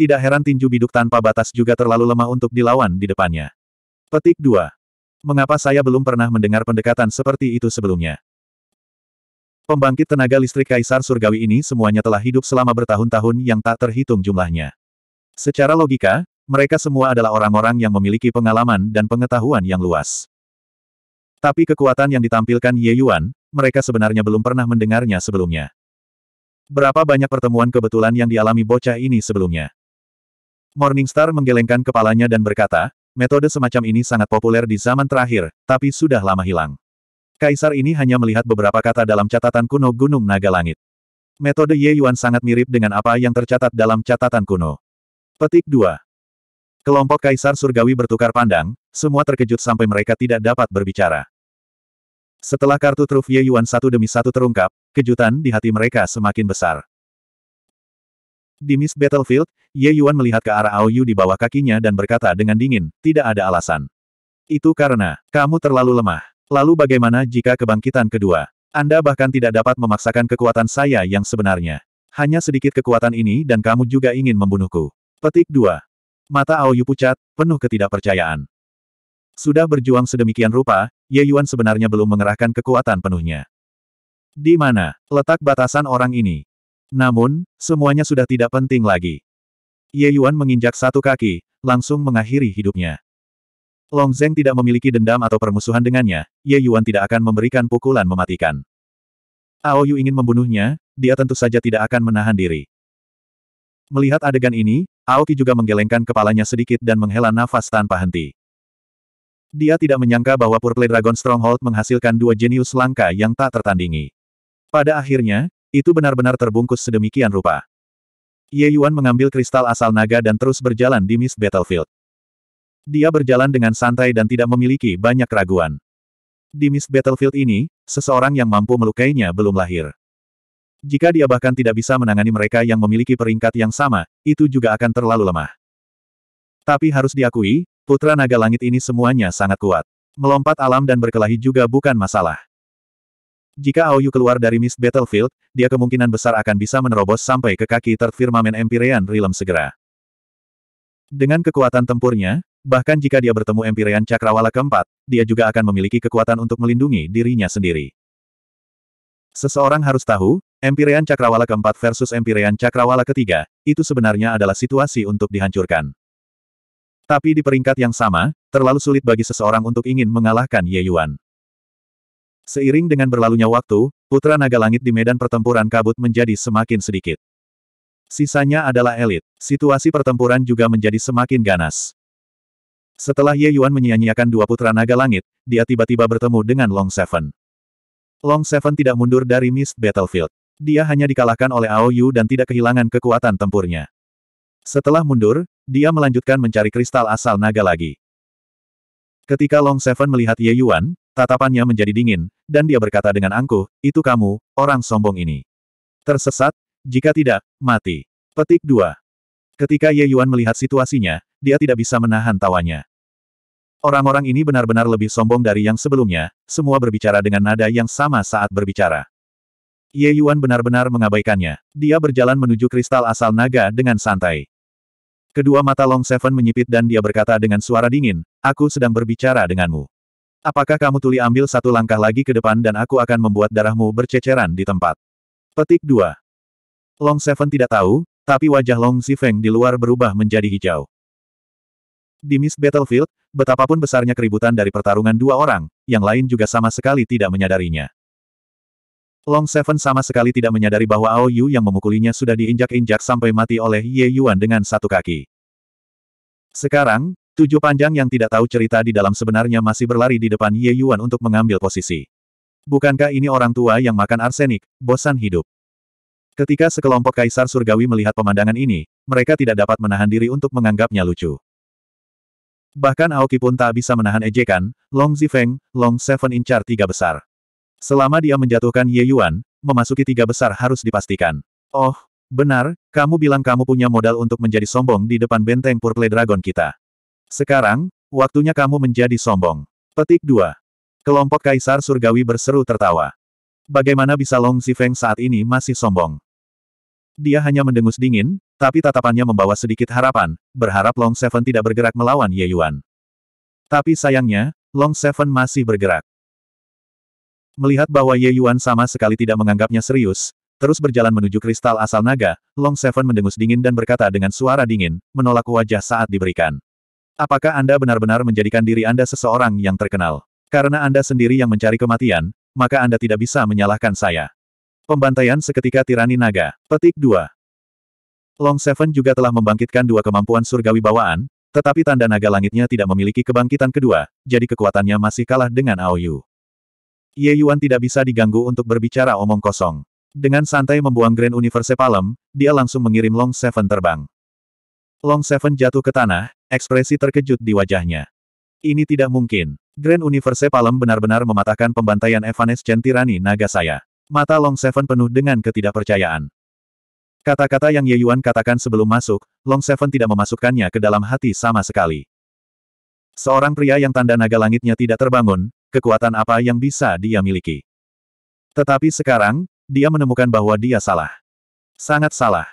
Tidak heran tinju biduk tanpa batas juga terlalu lemah untuk dilawan di depannya. Petik 2. Mengapa saya belum pernah mendengar pendekatan seperti itu sebelumnya? Pembangkit tenaga listrik Kaisar Surgawi ini semuanya telah hidup selama bertahun-tahun yang tak terhitung jumlahnya. Secara logika, mereka semua adalah orang-orang yang memiliki pengalaman dan pengetahuan yang luas. Tapi kekuatan yang ditampilkan Ye Yuan, mereka sebenarnya belum pernah mendengarnya sebelumnya. Berapa banyak pertemuan kebetulan yang dialami bocah ini sebelumnya? Morningstar menggelengkan kepalanya dan berkata, metode semacam ini sangat populer di zaman terakhir, tapi sudah lama hilang. Kaisar ini hanya melihat beberapa kata dalam catatan kuno Gunung Naga Langit. Metode Ye Yuan sangat mirip dengan apa yang tercatat dalam catatan kuno. Petik 2. Kelompok Kaisar Surgawi bertukar pandang, semua terkejut sampai mereka tidak dapat berbicara. Setelah kartu truf Ye Yuan satu demi satu terungkap, kejutan di hati mereka semakin besar. Di Miss Battlefield, Ye Yuan melihat ke arah Ao Yu di bawah kakinya dan berkata dengan dingin, tidak ada alasan. Itu karena, kamu terlalu lemah. Lalu bagaimana jika kebangkitan kedua? Anda bahkan tidak dapat memaksakan kekuatan saya yang sebenarnya. Hanya sedikit kekuatan ini dan kamu juga ingin membunuhku. Petik 2. Mata Ao Yu pucat, penuh ketidakpercayaan. Sudah berjuang sedemikian rupa, Ye Yuan sebenarnya belum mengerahkan kekuatan penuhnya. Di mana letak batasan orang ini? Namun, semuanya sudah tidak penting lagi. Ye Yuan menginjak satu kaki, langsung mengakhiri hidupnya. Long Zeng tidak memiliki dendam atau permusuhan dengannya, Ye Yuan tidak akan memberikan pukulan mematikan. Ao Yu ingin membunuhnya, dia tentu saja tidak akan menahan diri. Melihat adegan ini, Aoki juga menggelengkan kepalanya sedikit dan menghela nafas tanpa henti. Dia tidak menyangka bahwa Purple Dragon Stronghold menghasilkan dua jenius langka yang tak tertandingi. Pada akhirnya, itu benar-benar terbungkus sedemikian rupa. Ye Yuan mengambil kristal asal naga dan terus berjalan di Miss Battlefield. Dia berjalan dengan santai dan tidak memiliki banyak keraguan. Di Mist Battlefield ini, seseorang yang mampu melukainya belum lahir. Jika dia bahkan tidak bisa menangani mereka yang memiliki peringkat yang sama, itu juga akan terlalu lemah. Tapi harus diakui, putra naga langit ini semuanya sangat kuat. Melompat alam dan berkelahi juga bukan masalah. Jika Aoyu keluar dari Mist Battlefield, dia kemungkinan besar akan bisa menerobos sampai ke kaki terfirmamen Empyrean Realm segera. Dengan kekuatan tempurnya, bahkan jika dia bertemu Empyrean Cakrawala keempat, dia juga akan memiliki kekuatan untuk melindungi dirinya sendiri. Seseorang harus tahu, Empirean Cakrawala keempat versus Empirean Cakrawala ketiga, itu sebenarnya adalah situasi untuk dihancurkan. Tapi di peringkat yang sama, terlalu sulit bagi seseorang untuk ingin mengalahkan Ye Yuan. Seiring dengan berlalunya waktu, putra naga langit di medan pertempuran kabut menjadi semakin sedikit. Sisanya adalah elit. Situasi pertempuran juga menjadi semakin ganas. Setelah Ye Yuan menyia-nyiakan dua putra naga langit, dia tiba-tiba bertemu dengan Long Seven. Long Seven tidak mundur dari Mist Battlefield. Dia hanya dikalahkan oleh Ao Yu dan tidak kehilangan kekuatan tempurnya. Setelah mundur, dia melanjutkan mencari kristal asal naga lagi. Ketika Long Seven melihat Ye Yuan, tatapannya menjadi dingin, dan dia berkata dengan angkuh, itu kamu, orang sombong ini. Tersesat, jika tidak, mati. Petik 2. Ketika Ye Yuan melihat situasinya, dia tidak bisa menahan tawanya. Orang-orang ini benar-benar lebih sombong dari yang sebelumnya, semua berbicara dengan nada yang sama saat berbicara. Ye Yuan benar-benar mengabaikannya. Dia berjalan menuju kristal asal naga dengan santai. Kedua mata Long Seven menyipit dan dia berkata dengan suara dingin, aku sedang berbicara denganmu. Apakah kamu tuli ambil satu langkah lagi ke depan dan aku akan membuat darahmu berceceran di tempat? Petik 2. Long Seven tidak tahu, tapi wajah Long Zifeng di luar berubah menjadi hijau. Di Miss Battlefield, betapapun besarnya keributan dari pertarungan dua orang, yang lain juga sama sekali tidak menyadarinya. Long Seven sama sekali tidak menyadari bahwa Ao Yu yang memukulinya sudah diinjak-injak sampai mati oleh Ye Yuan dengan satu kaki. Sekarang, tujuh panjang yang tidak tahu cerita di dalam sebenarnya masih berlari di depan Ye Yuan untuk mengambil posisi. Bukankah ini orang tua yang makan arsenik, bosan hidup? Ketika sekelompok kaisar surgawi melihat pemandangan ini, mereka tidak dapat menahan diri untuk menganggapnya lucu. Bahkan Aoki pun tak bisa menahan ejekan, Long Zifeng, Long Seven incar tiga besar. Selama dia menjatuhkan Ye Yuan, memasuki tiga besar harus dipastikan. Oh, benar, kamu bilang kamu punya modal untuk menjadi sombong di depan benteng Purple Dragon kita. Sekarang, waktunya kamu menjadi sombong. Petik 2. Kelompok Kaisar Surgawi berseru tertawa. Bagaimana bisa Long Zifeng saat ini masih sombong? Dia hanya mendengus dingin, tapi tatapannya membawa sedikit harapan, berharap Long Seven tidak bergerak melawan Ye Yuan. Tapi sayangnya, Long Seven masih bergerak. Melihat bahwa Ye Yuan sama sekali tidak menganggapnya serius, terus berjalan menuju kristal asal naga, Long Seven mendengus dingin dan berkata dengan suara dingin, menolak wajah saat diberikan. Apakah Anda benar-benar menjadikan diri Anda seseorang yang terkenal? Karena Anda sendiri yang mencari kematian, maka Anda tidak bisa menyalahkan saya. Pembantaian seketika tirani naga. Petik 2. Long Seven juga telah membangkitkan dua kemampuan surgawi bawaan, tetapi tanda naga langitnya tidak memiliki kebangkitan kedua, jadi kekuatannya masih kalah dengan Aoyu. Ye Yuan tidak bisa diganggu untuk berbicara omong kosong. Dengan santai membuang Grand Universe Palem, dia langsung mengirim Long Seven terbang. Long Seven jatuh ke tanah, ekspresi terkejut di wajahnya. Ini tidak mungkin. Grand Universe Palem benar-benar mematahkan pembantaian Evanescent Tirani naga saya. Mata Long Seven penuh dengan ketidakpercayaan. Kata-kata yang Ye Yuan katakan sebelum masuk, Long Seven tidak memasukkannya ke dalam hati sama sekali. Seorang pria yang tanda naga langitnya tidak terbangun, kekuatan apa yang bisa dia miliki. Tetapi sekarang, dia menemukan bahwa dia salah. Sangat salah.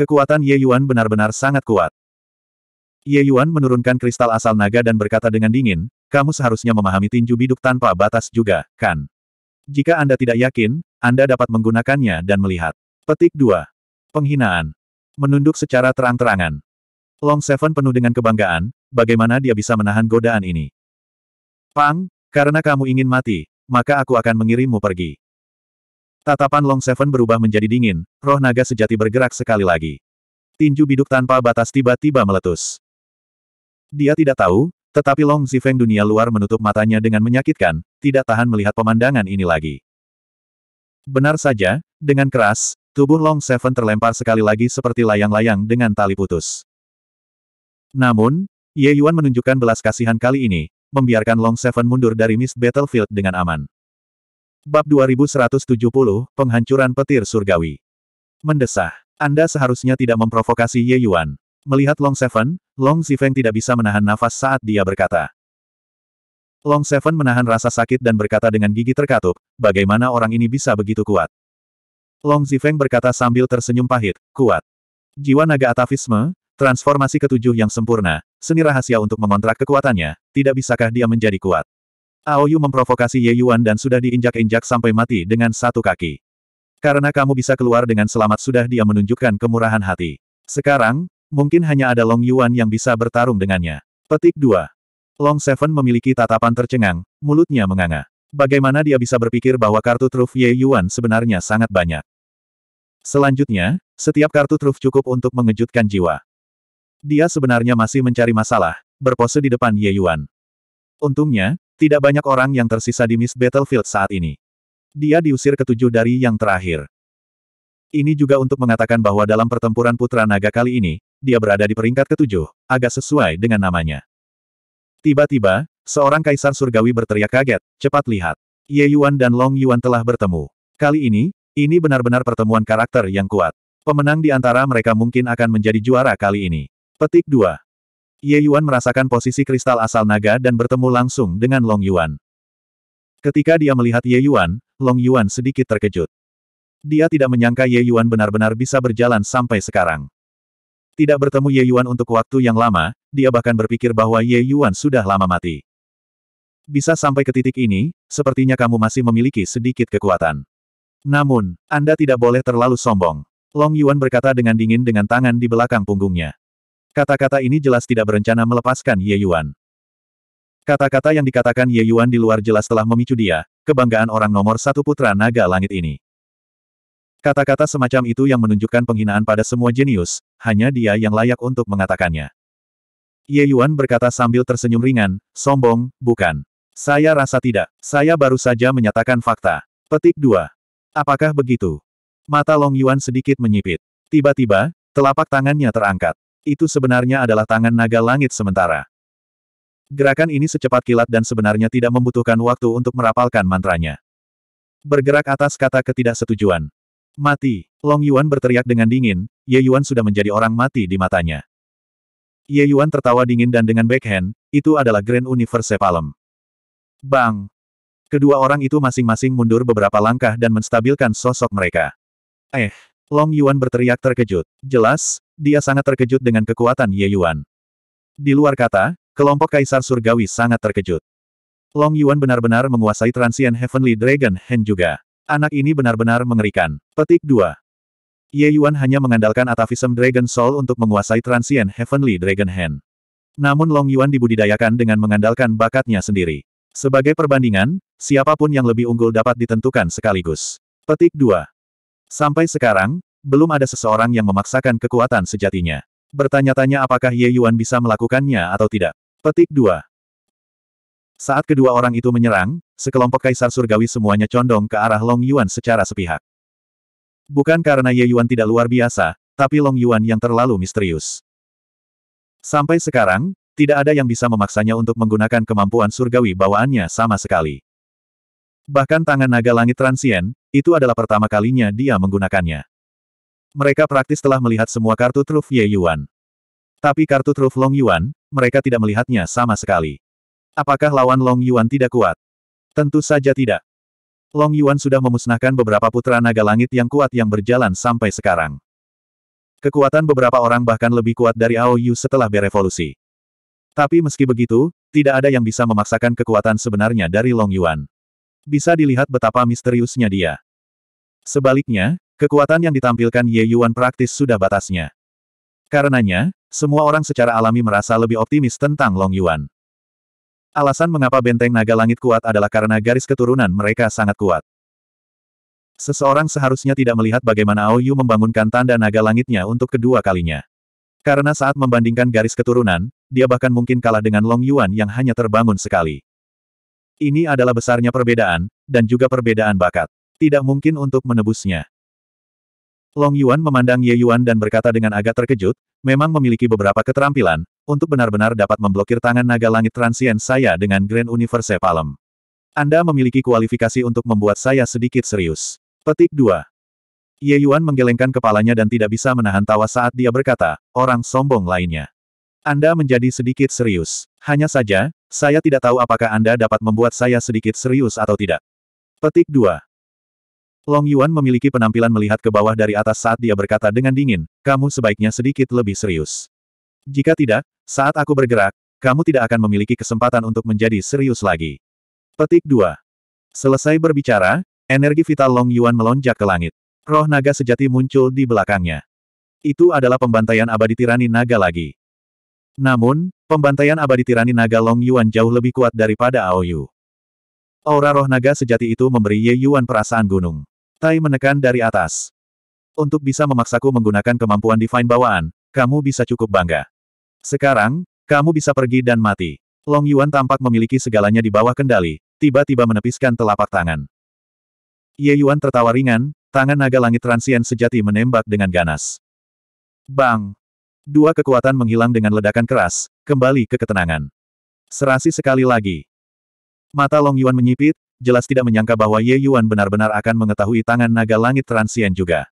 Kekuatan Ye Yuan benar-benar sangat kuat. Ye Yuan menurunkan kristal asal naga dan berkata dengan dingin, kamu seharusnya memahami tinju biduk tanpa batas juga, kan? Jika Anda tidak yakin, Anda dapat menggunakannya dan melihat. Petik 2. Penghinaan. Menunduk secara terang-terangan. Long Seven penuh dengan kebanggaan, bagaimana dia bisa menahan godaan ini. Pang, karena kamu ingin mati, maka aku akan mengirimmu pergi. Tatapan Long Seven berubah menjadi dingin, roh naga sejati bergerak sekali lagi. Tinju biduk tanpa batas tiba-tiba meletus. Dia tidak tahu, tetapi Long Zifeng dunia luar menutup matanya dengan menyakitkan, tidak tahan melihat pemandangan ini lagi. Benar saja, dengan keras, tubuh Long Seven terlempar sekali lagi seperti layang-layang dengan tali putus. Namun, Ye Yuan menunjukkan belas kasihan kali ini, membiarkan Long Seven mundur dari Miss Battlefield dengan aman. Bab 2170, Penghancuran Petir Surgawi. Mendesah. Anda seharusnya tidak memprovokasi Ye Yuan. Melihat Long Seven, Long Zifeng tidak bisa menahan nafas saat dia berkata. Long Seven menahan rasa sakit dan berkata dengan gigi terkatup, bagaimana orang ini bisa begitu kuat. Long Zifeng berkata sambil tersenyum pahit, kuat. Jiwa naga atavisme, Transformasi ketujuh yang sempurna, seni rahasia untuk mengontrak kekuatannya, tidak bisakah dia menjadi kuat? Aoyu memprovokasi Ye Yuan dan sudah diinjak-injak sampai mati dengan satu kaki. Karena kamu bisa keluar dengan selamat sudah dia menunjukkan kemurahan hati. Sekarang, mungkin hanya ada Long Yuan yang bisa bertarung dengannya. Petik 2. Long Seven memiliki tatapan tercengang, mulutnya menganga. Bagaimana dia bisa berpikir bahwa kartu truf Ye Yuan sebenarnya sangat banyak? Selanjutnya, setiap kartu truf cukup untuk mengejutkan jiwa. Dia sebenarnya masih mencari masalah, berpose di depan Ye Yuan. Untungnya, tidak banyak orang yang tersisa di Miss Battlefield saat ini. Dia diusir ketujuh dari yang terakhir. Ini juga untuk mengatakan bahwa dalam pertempuran Putra Naga kali ini, dia berada di peringkat ketujuh, agak sesuai dengan namanya. Tiba-tiba, seorang kaisar surgawi berteriak kaget, cepat lihat. Ye Yuan dan Long Yuan telah bertemu. Kali ini, ini benar-benar pertemuan karakter yang kuat. Pemenang di antara mereka mungkin akan menjadi juara kali ini. Petik 2. Ye Yuan merasakan posisi kristal asal naga dan bertemu langsung dengan Long Yuan. Ketika dia melihat Ye Yuan, Long Yuan sedikit terkejut. Dia tidak menyangka Ye Yuan benar-benar bisa berjalan sampai sekarang. Tidak bertemu Ye Yuan untuk waktu yang lama, dia bahkan berpikir bahwa Ye Yuan sudah lama mati. Bisa sampai ke titik ini, sepertinya kamu masih memiliki sedikit kekuatan. Namun, Anda tidak boleh terlalu sombong. Long Yuan berkata dengan dingin dengan tangan di belakang punggungnya. Kata-kata ini jelas tidak berencana melepaskan Ye Yuan. Kata-kata yang dikatakan Ye Yuan di luar jelas telah memicu dia, kebanggaan orang nomor satu putra naga langit ini. Kata-kata semacam itu yang menunjukkan penghinaan pada semua jenius, hanya dia yang layak untuk mengatakannya. Ye Yuan berkata sambil tersenyum ringan, sombong, bukan. Saya rasa tidak, saya baru saja menyatakan fakta. Petik 2. Apakah begitu? Mata Long Yuan sedikit menyipit. Tiba-tiba, telapak tangannya terangkat. Itu sebenarnya adalah tangan naga langit sementara. Gerakan ini secepat kilat dan sebenarnya tidak membutuhkan waktu untuk merapalkan mantranya. Bergerak atas kata ketidaksetujuan. Mati, Long Yuan berteriak dengan dingin, Ye Yuan sudah menjadi orang mati di matanya. Ye Yuan tertawa dingin dan dengan backhand, itu adalah Grand Universe Palem. Bang! Kedua orang itu masing-masing mundur beberapa langkah dan menstabilkan sosok mereka. Eh, Long Yuan berteriak terkejut. Jelas, dia sangat terkejut dengan kekuatan Ye Yuan. Di luar kata, kelompok Kaisar Surgawi sangat terkejut. Long Yuan benar-benar menguasai Transient Heavenly Dragon Hen juga. Anak ini benar-benar mengerikan. Petik 2. Ye Yuan hanya mengandalkan atavism Dragon Soul untuk menguasai Transient Heavenly Dragon Hen. Namun Long Yuan dibudidayakan dengan mengandalkan bakatnya sendiri. Sebagai perbandingan, siapapun yang lebih unggul dapat ditentukan sekaligus. Petik 2. Sampai sekarang, belum ada seseorang yang memaksakan kekuatan sejatinya. Bertanya-tanya apakah Ye Yuan bisa melakukannya atau tidak. Petik 2. Saat kedua orang itu menyerang, sekelompok kaisar surgawi semuanya condong ke arah Long Yuan secara sepihak. Bukan karena Ye Yuan tidak luar biasa, tapi Long Yuan yang terlalu misterius. Sampai sekarang, tidak ada yang bisa memaksanya untuk menggunakan kemampuan surgawi bawaannya sama sekali. Bahkan tangan naga langit transien, itu adalah pertama kalinya dia menggunakannya. Mereka praktis telah melihat semua kartu truf Ye Yuan. Tapi kartu truf Long Yuan, mereka tidak melihatnya sama sekali. Apakah lawan Long Yuan tidak kuat? Tentu saja tidak. Long Yuan sudah memusnahkan beberapa putra naga langit yang kuat yang berjalan sampai sekarang. Kekuatan beberapa orang bahkan lebih kuat dari Ao Yu setelah berevolusi. Tapi meski begitu, tidak ada yang bisa memaksakan kekuatan sebenarnya dari Long Yuan. Bisa dilihat betapa misteriusnya dia. Sebaliknya, kekuatan yang ditampilkan Ye Yuan praktis sudah batasnya. Karenanya, semua orang secara alami merasa lebih optimis tentang Long Yuan. Alasan mengapa benteng naga langit kuat adalah karena garis keturunan mereka sangat kuat. Seseorang seharusnya tidak melihat bagaimana Yu membangunkan tanda naga langitnya untuk kedua kalinya. Karena saat membandingkan garis keturunan, dia bahkan mungkin kalah dengan Long Yuan yang hanya terbangun sekali. Ini adalah besarnya perbedaan, dan juga perbedaan bakat. Tidak mungkin untuk menebusnya. Long Yuan memandang Ye Yuan dan berkata dengan agak terkejut, memang memiliki beberapa keterampilan, untuk benar-benar dapat memblokir tangan naga langit transien saya dengan Grand Universe Palem. Anda memiliki kualifikasi untuk membuat saya sedikit serius. Petik 2. Ye Yuan menggelengkan kepalanya dan tidak bisa menahan tawa saat dia berkata, orang sombong lainnya. Anda menjadi sedikit serius. Hanya saja, saya tidak tahu apakah Anda dapat membuat saya sedikit serius atau tidak. Petik 2. Long Yuan memiliki penampilan melihat ke bawah dari atas saat dia berkata dengan dingin, kamu sebaiknya sedikit lebih serius. Jika tidak, saat aku bergerak, kamu tidak akan memiliki kesempatan untuk menjadi serius lagi. Petik 2. Selesai berbicara, energi vital Long Yuan melonjak ke langit. Roh naga sejati muncul di belakangnya. Itu adalah pembantaian abadi tirani naga lagi. Namun, Pembantaian abadi tirani naga Long Yuan jauh lebih kuat daripada Aoyu. Aura roh naga sejati itu memberi Ye Yuan perasaan gunung. Tai menekan dari atas. Untuk bisa memaksaku menggunakan kemampuan divine bawaan, kamu bisa cukup bangga. Sekarang, kamu bisa pergi dan mati. Long Yuan tampak memiliki segalanya di bawah kendali, tiba-tiba menepiskan telapak tangan. Ye Yuan tertawa ringan, tangan naga langit transien sejati menembak dengan ganas. Bang! Dua kekuatan menghilang dengan ledakan keras, Kembali ke ketenangan. Serasi sekali lagi. Mata Long Yuan menyipit, jelas tidak menyangka bahwa Ye Yuan benar-benar akan mengetahui tangan naga langit transien juga.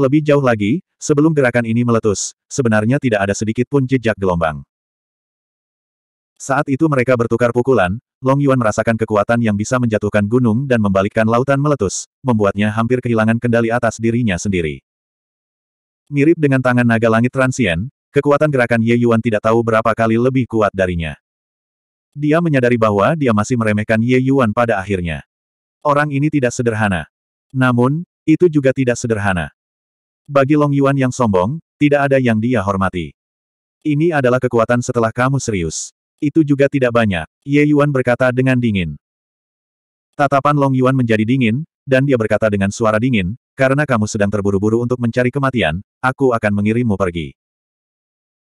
Lebih jauh lagi, sebelum gerakan ini meletus, sebenarnya tidak ada sedikit pun jejak gelombang. Saat itu mereka bertukar pukulan, Long Yuan merasakan kekuatan yang bisa menjatuhkan gunung dan membalikkan lautan meletus, membuatnya hampir kehilangan kendali atas dirinya sendiri. Mirip dengan tangan naga langit transien, Kekuatan gerakan Ye Yuan tidak tahu berapa kali lebih kuat darinya. Dia menyadari bahwa dia masih meremehkan Ye Yuan pada akhirnya. Orang ini tidak sederhana. Namun, itu juga tidak sederhana. Bagi Long Yuan yang sombong, tidak ada yang dia hormati. Ini adalah kekuatan setelah kamu serius. Itu juga tidak banyak, Ye Yuan berkata dengan dingin. Tatapan Long Yuan menjadi dingin, dan dia berkata dengan suara dingin, karena kamu sedang terburu-buru untuk mencari kematian, aku akan mengirimmu pergi.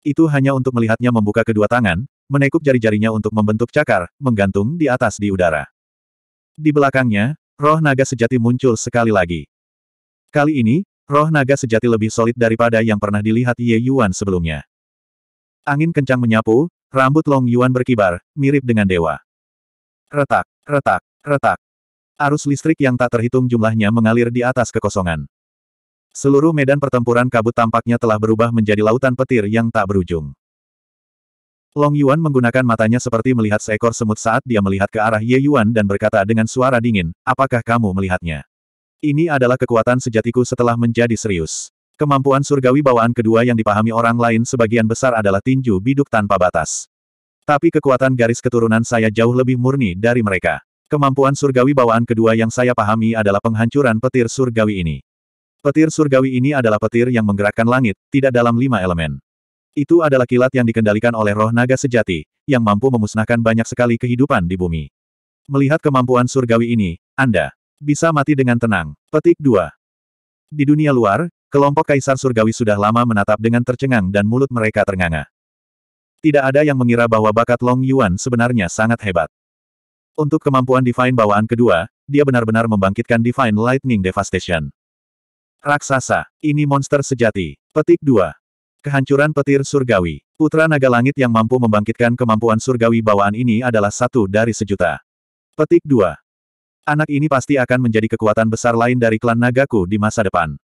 Itu hanya untuk melihatnya membuka kedua tangan, menekuk jari-jarinya untuk membentuk cakar, menggantung di atas di udara. Di belakangnya, roh naga sejati muncul sekali lagi. Kali ini, roh naga sejati lebih solid daripada yang pernah dilihat Ye Yuan sebelumnya. Angin kencang menyapu, rambut Long Yuan berkibar, mirip dengan dewa. Retak, retak, retak. Arus listrik yang tak terhitung jumlahnya mengalir di atas kekosongan. Seluruh medan pertempuran kabut tampaknya telah berubah menjadi lautan petir yang tak berujung. Long Yuan menggunakan matanya seperti melihat seekor semut saat dia melihat ke arah Ye Yuan dan berkata dengan suara dingin, apakah kamu melihatnya? Ini adalah kekuatan sejatiku setelah menjadi serius. Kemampuan surgawi bawaan kedua yang dipahami orang lain sebagian besar adalah tinju biduk tanpa batas. Tapi kekuatan garis keturunan saya jauh lebih murni dari mereka. Kemampuan surgawi bawaan kedua yang saya pahami adalah penghancuran petir surgawi ini. Petir surgawi ini adalah petir yang menggerakkan langit, tidak dalam lima elemen. Itu adalah kilat yang dikendalikan oleh roh naga sejati, yang mampu memusnahkan banyak sekali kehidupan di bumi. Melihat kemampuan surgawi ini, Anda bisa mati dengan tenang. Petik 2. Di dunia luar, kelompok kaisar surgawi sudah lama menatap dengan tercengang dan mulut mereka ternganga. Tidak ada yang mengira bahwa bakat Long Yuan sebenarnya sangat hebat. Untuk kemampuan Divine bawaan kedua, dia benar-benar membangkitkan Divine Lightning Devastation. Raksasa. Ini monster sejati. Petik 2. Kehancuran petir surgawi. Putra naga langit yang mampu membangkitkan kemampuan surgawi bawaan ini adalah satu dari sejuta. Petik 2. Anak ini pasti akan menjadi kekuatan besar lain dari klan nagaku di masa depan.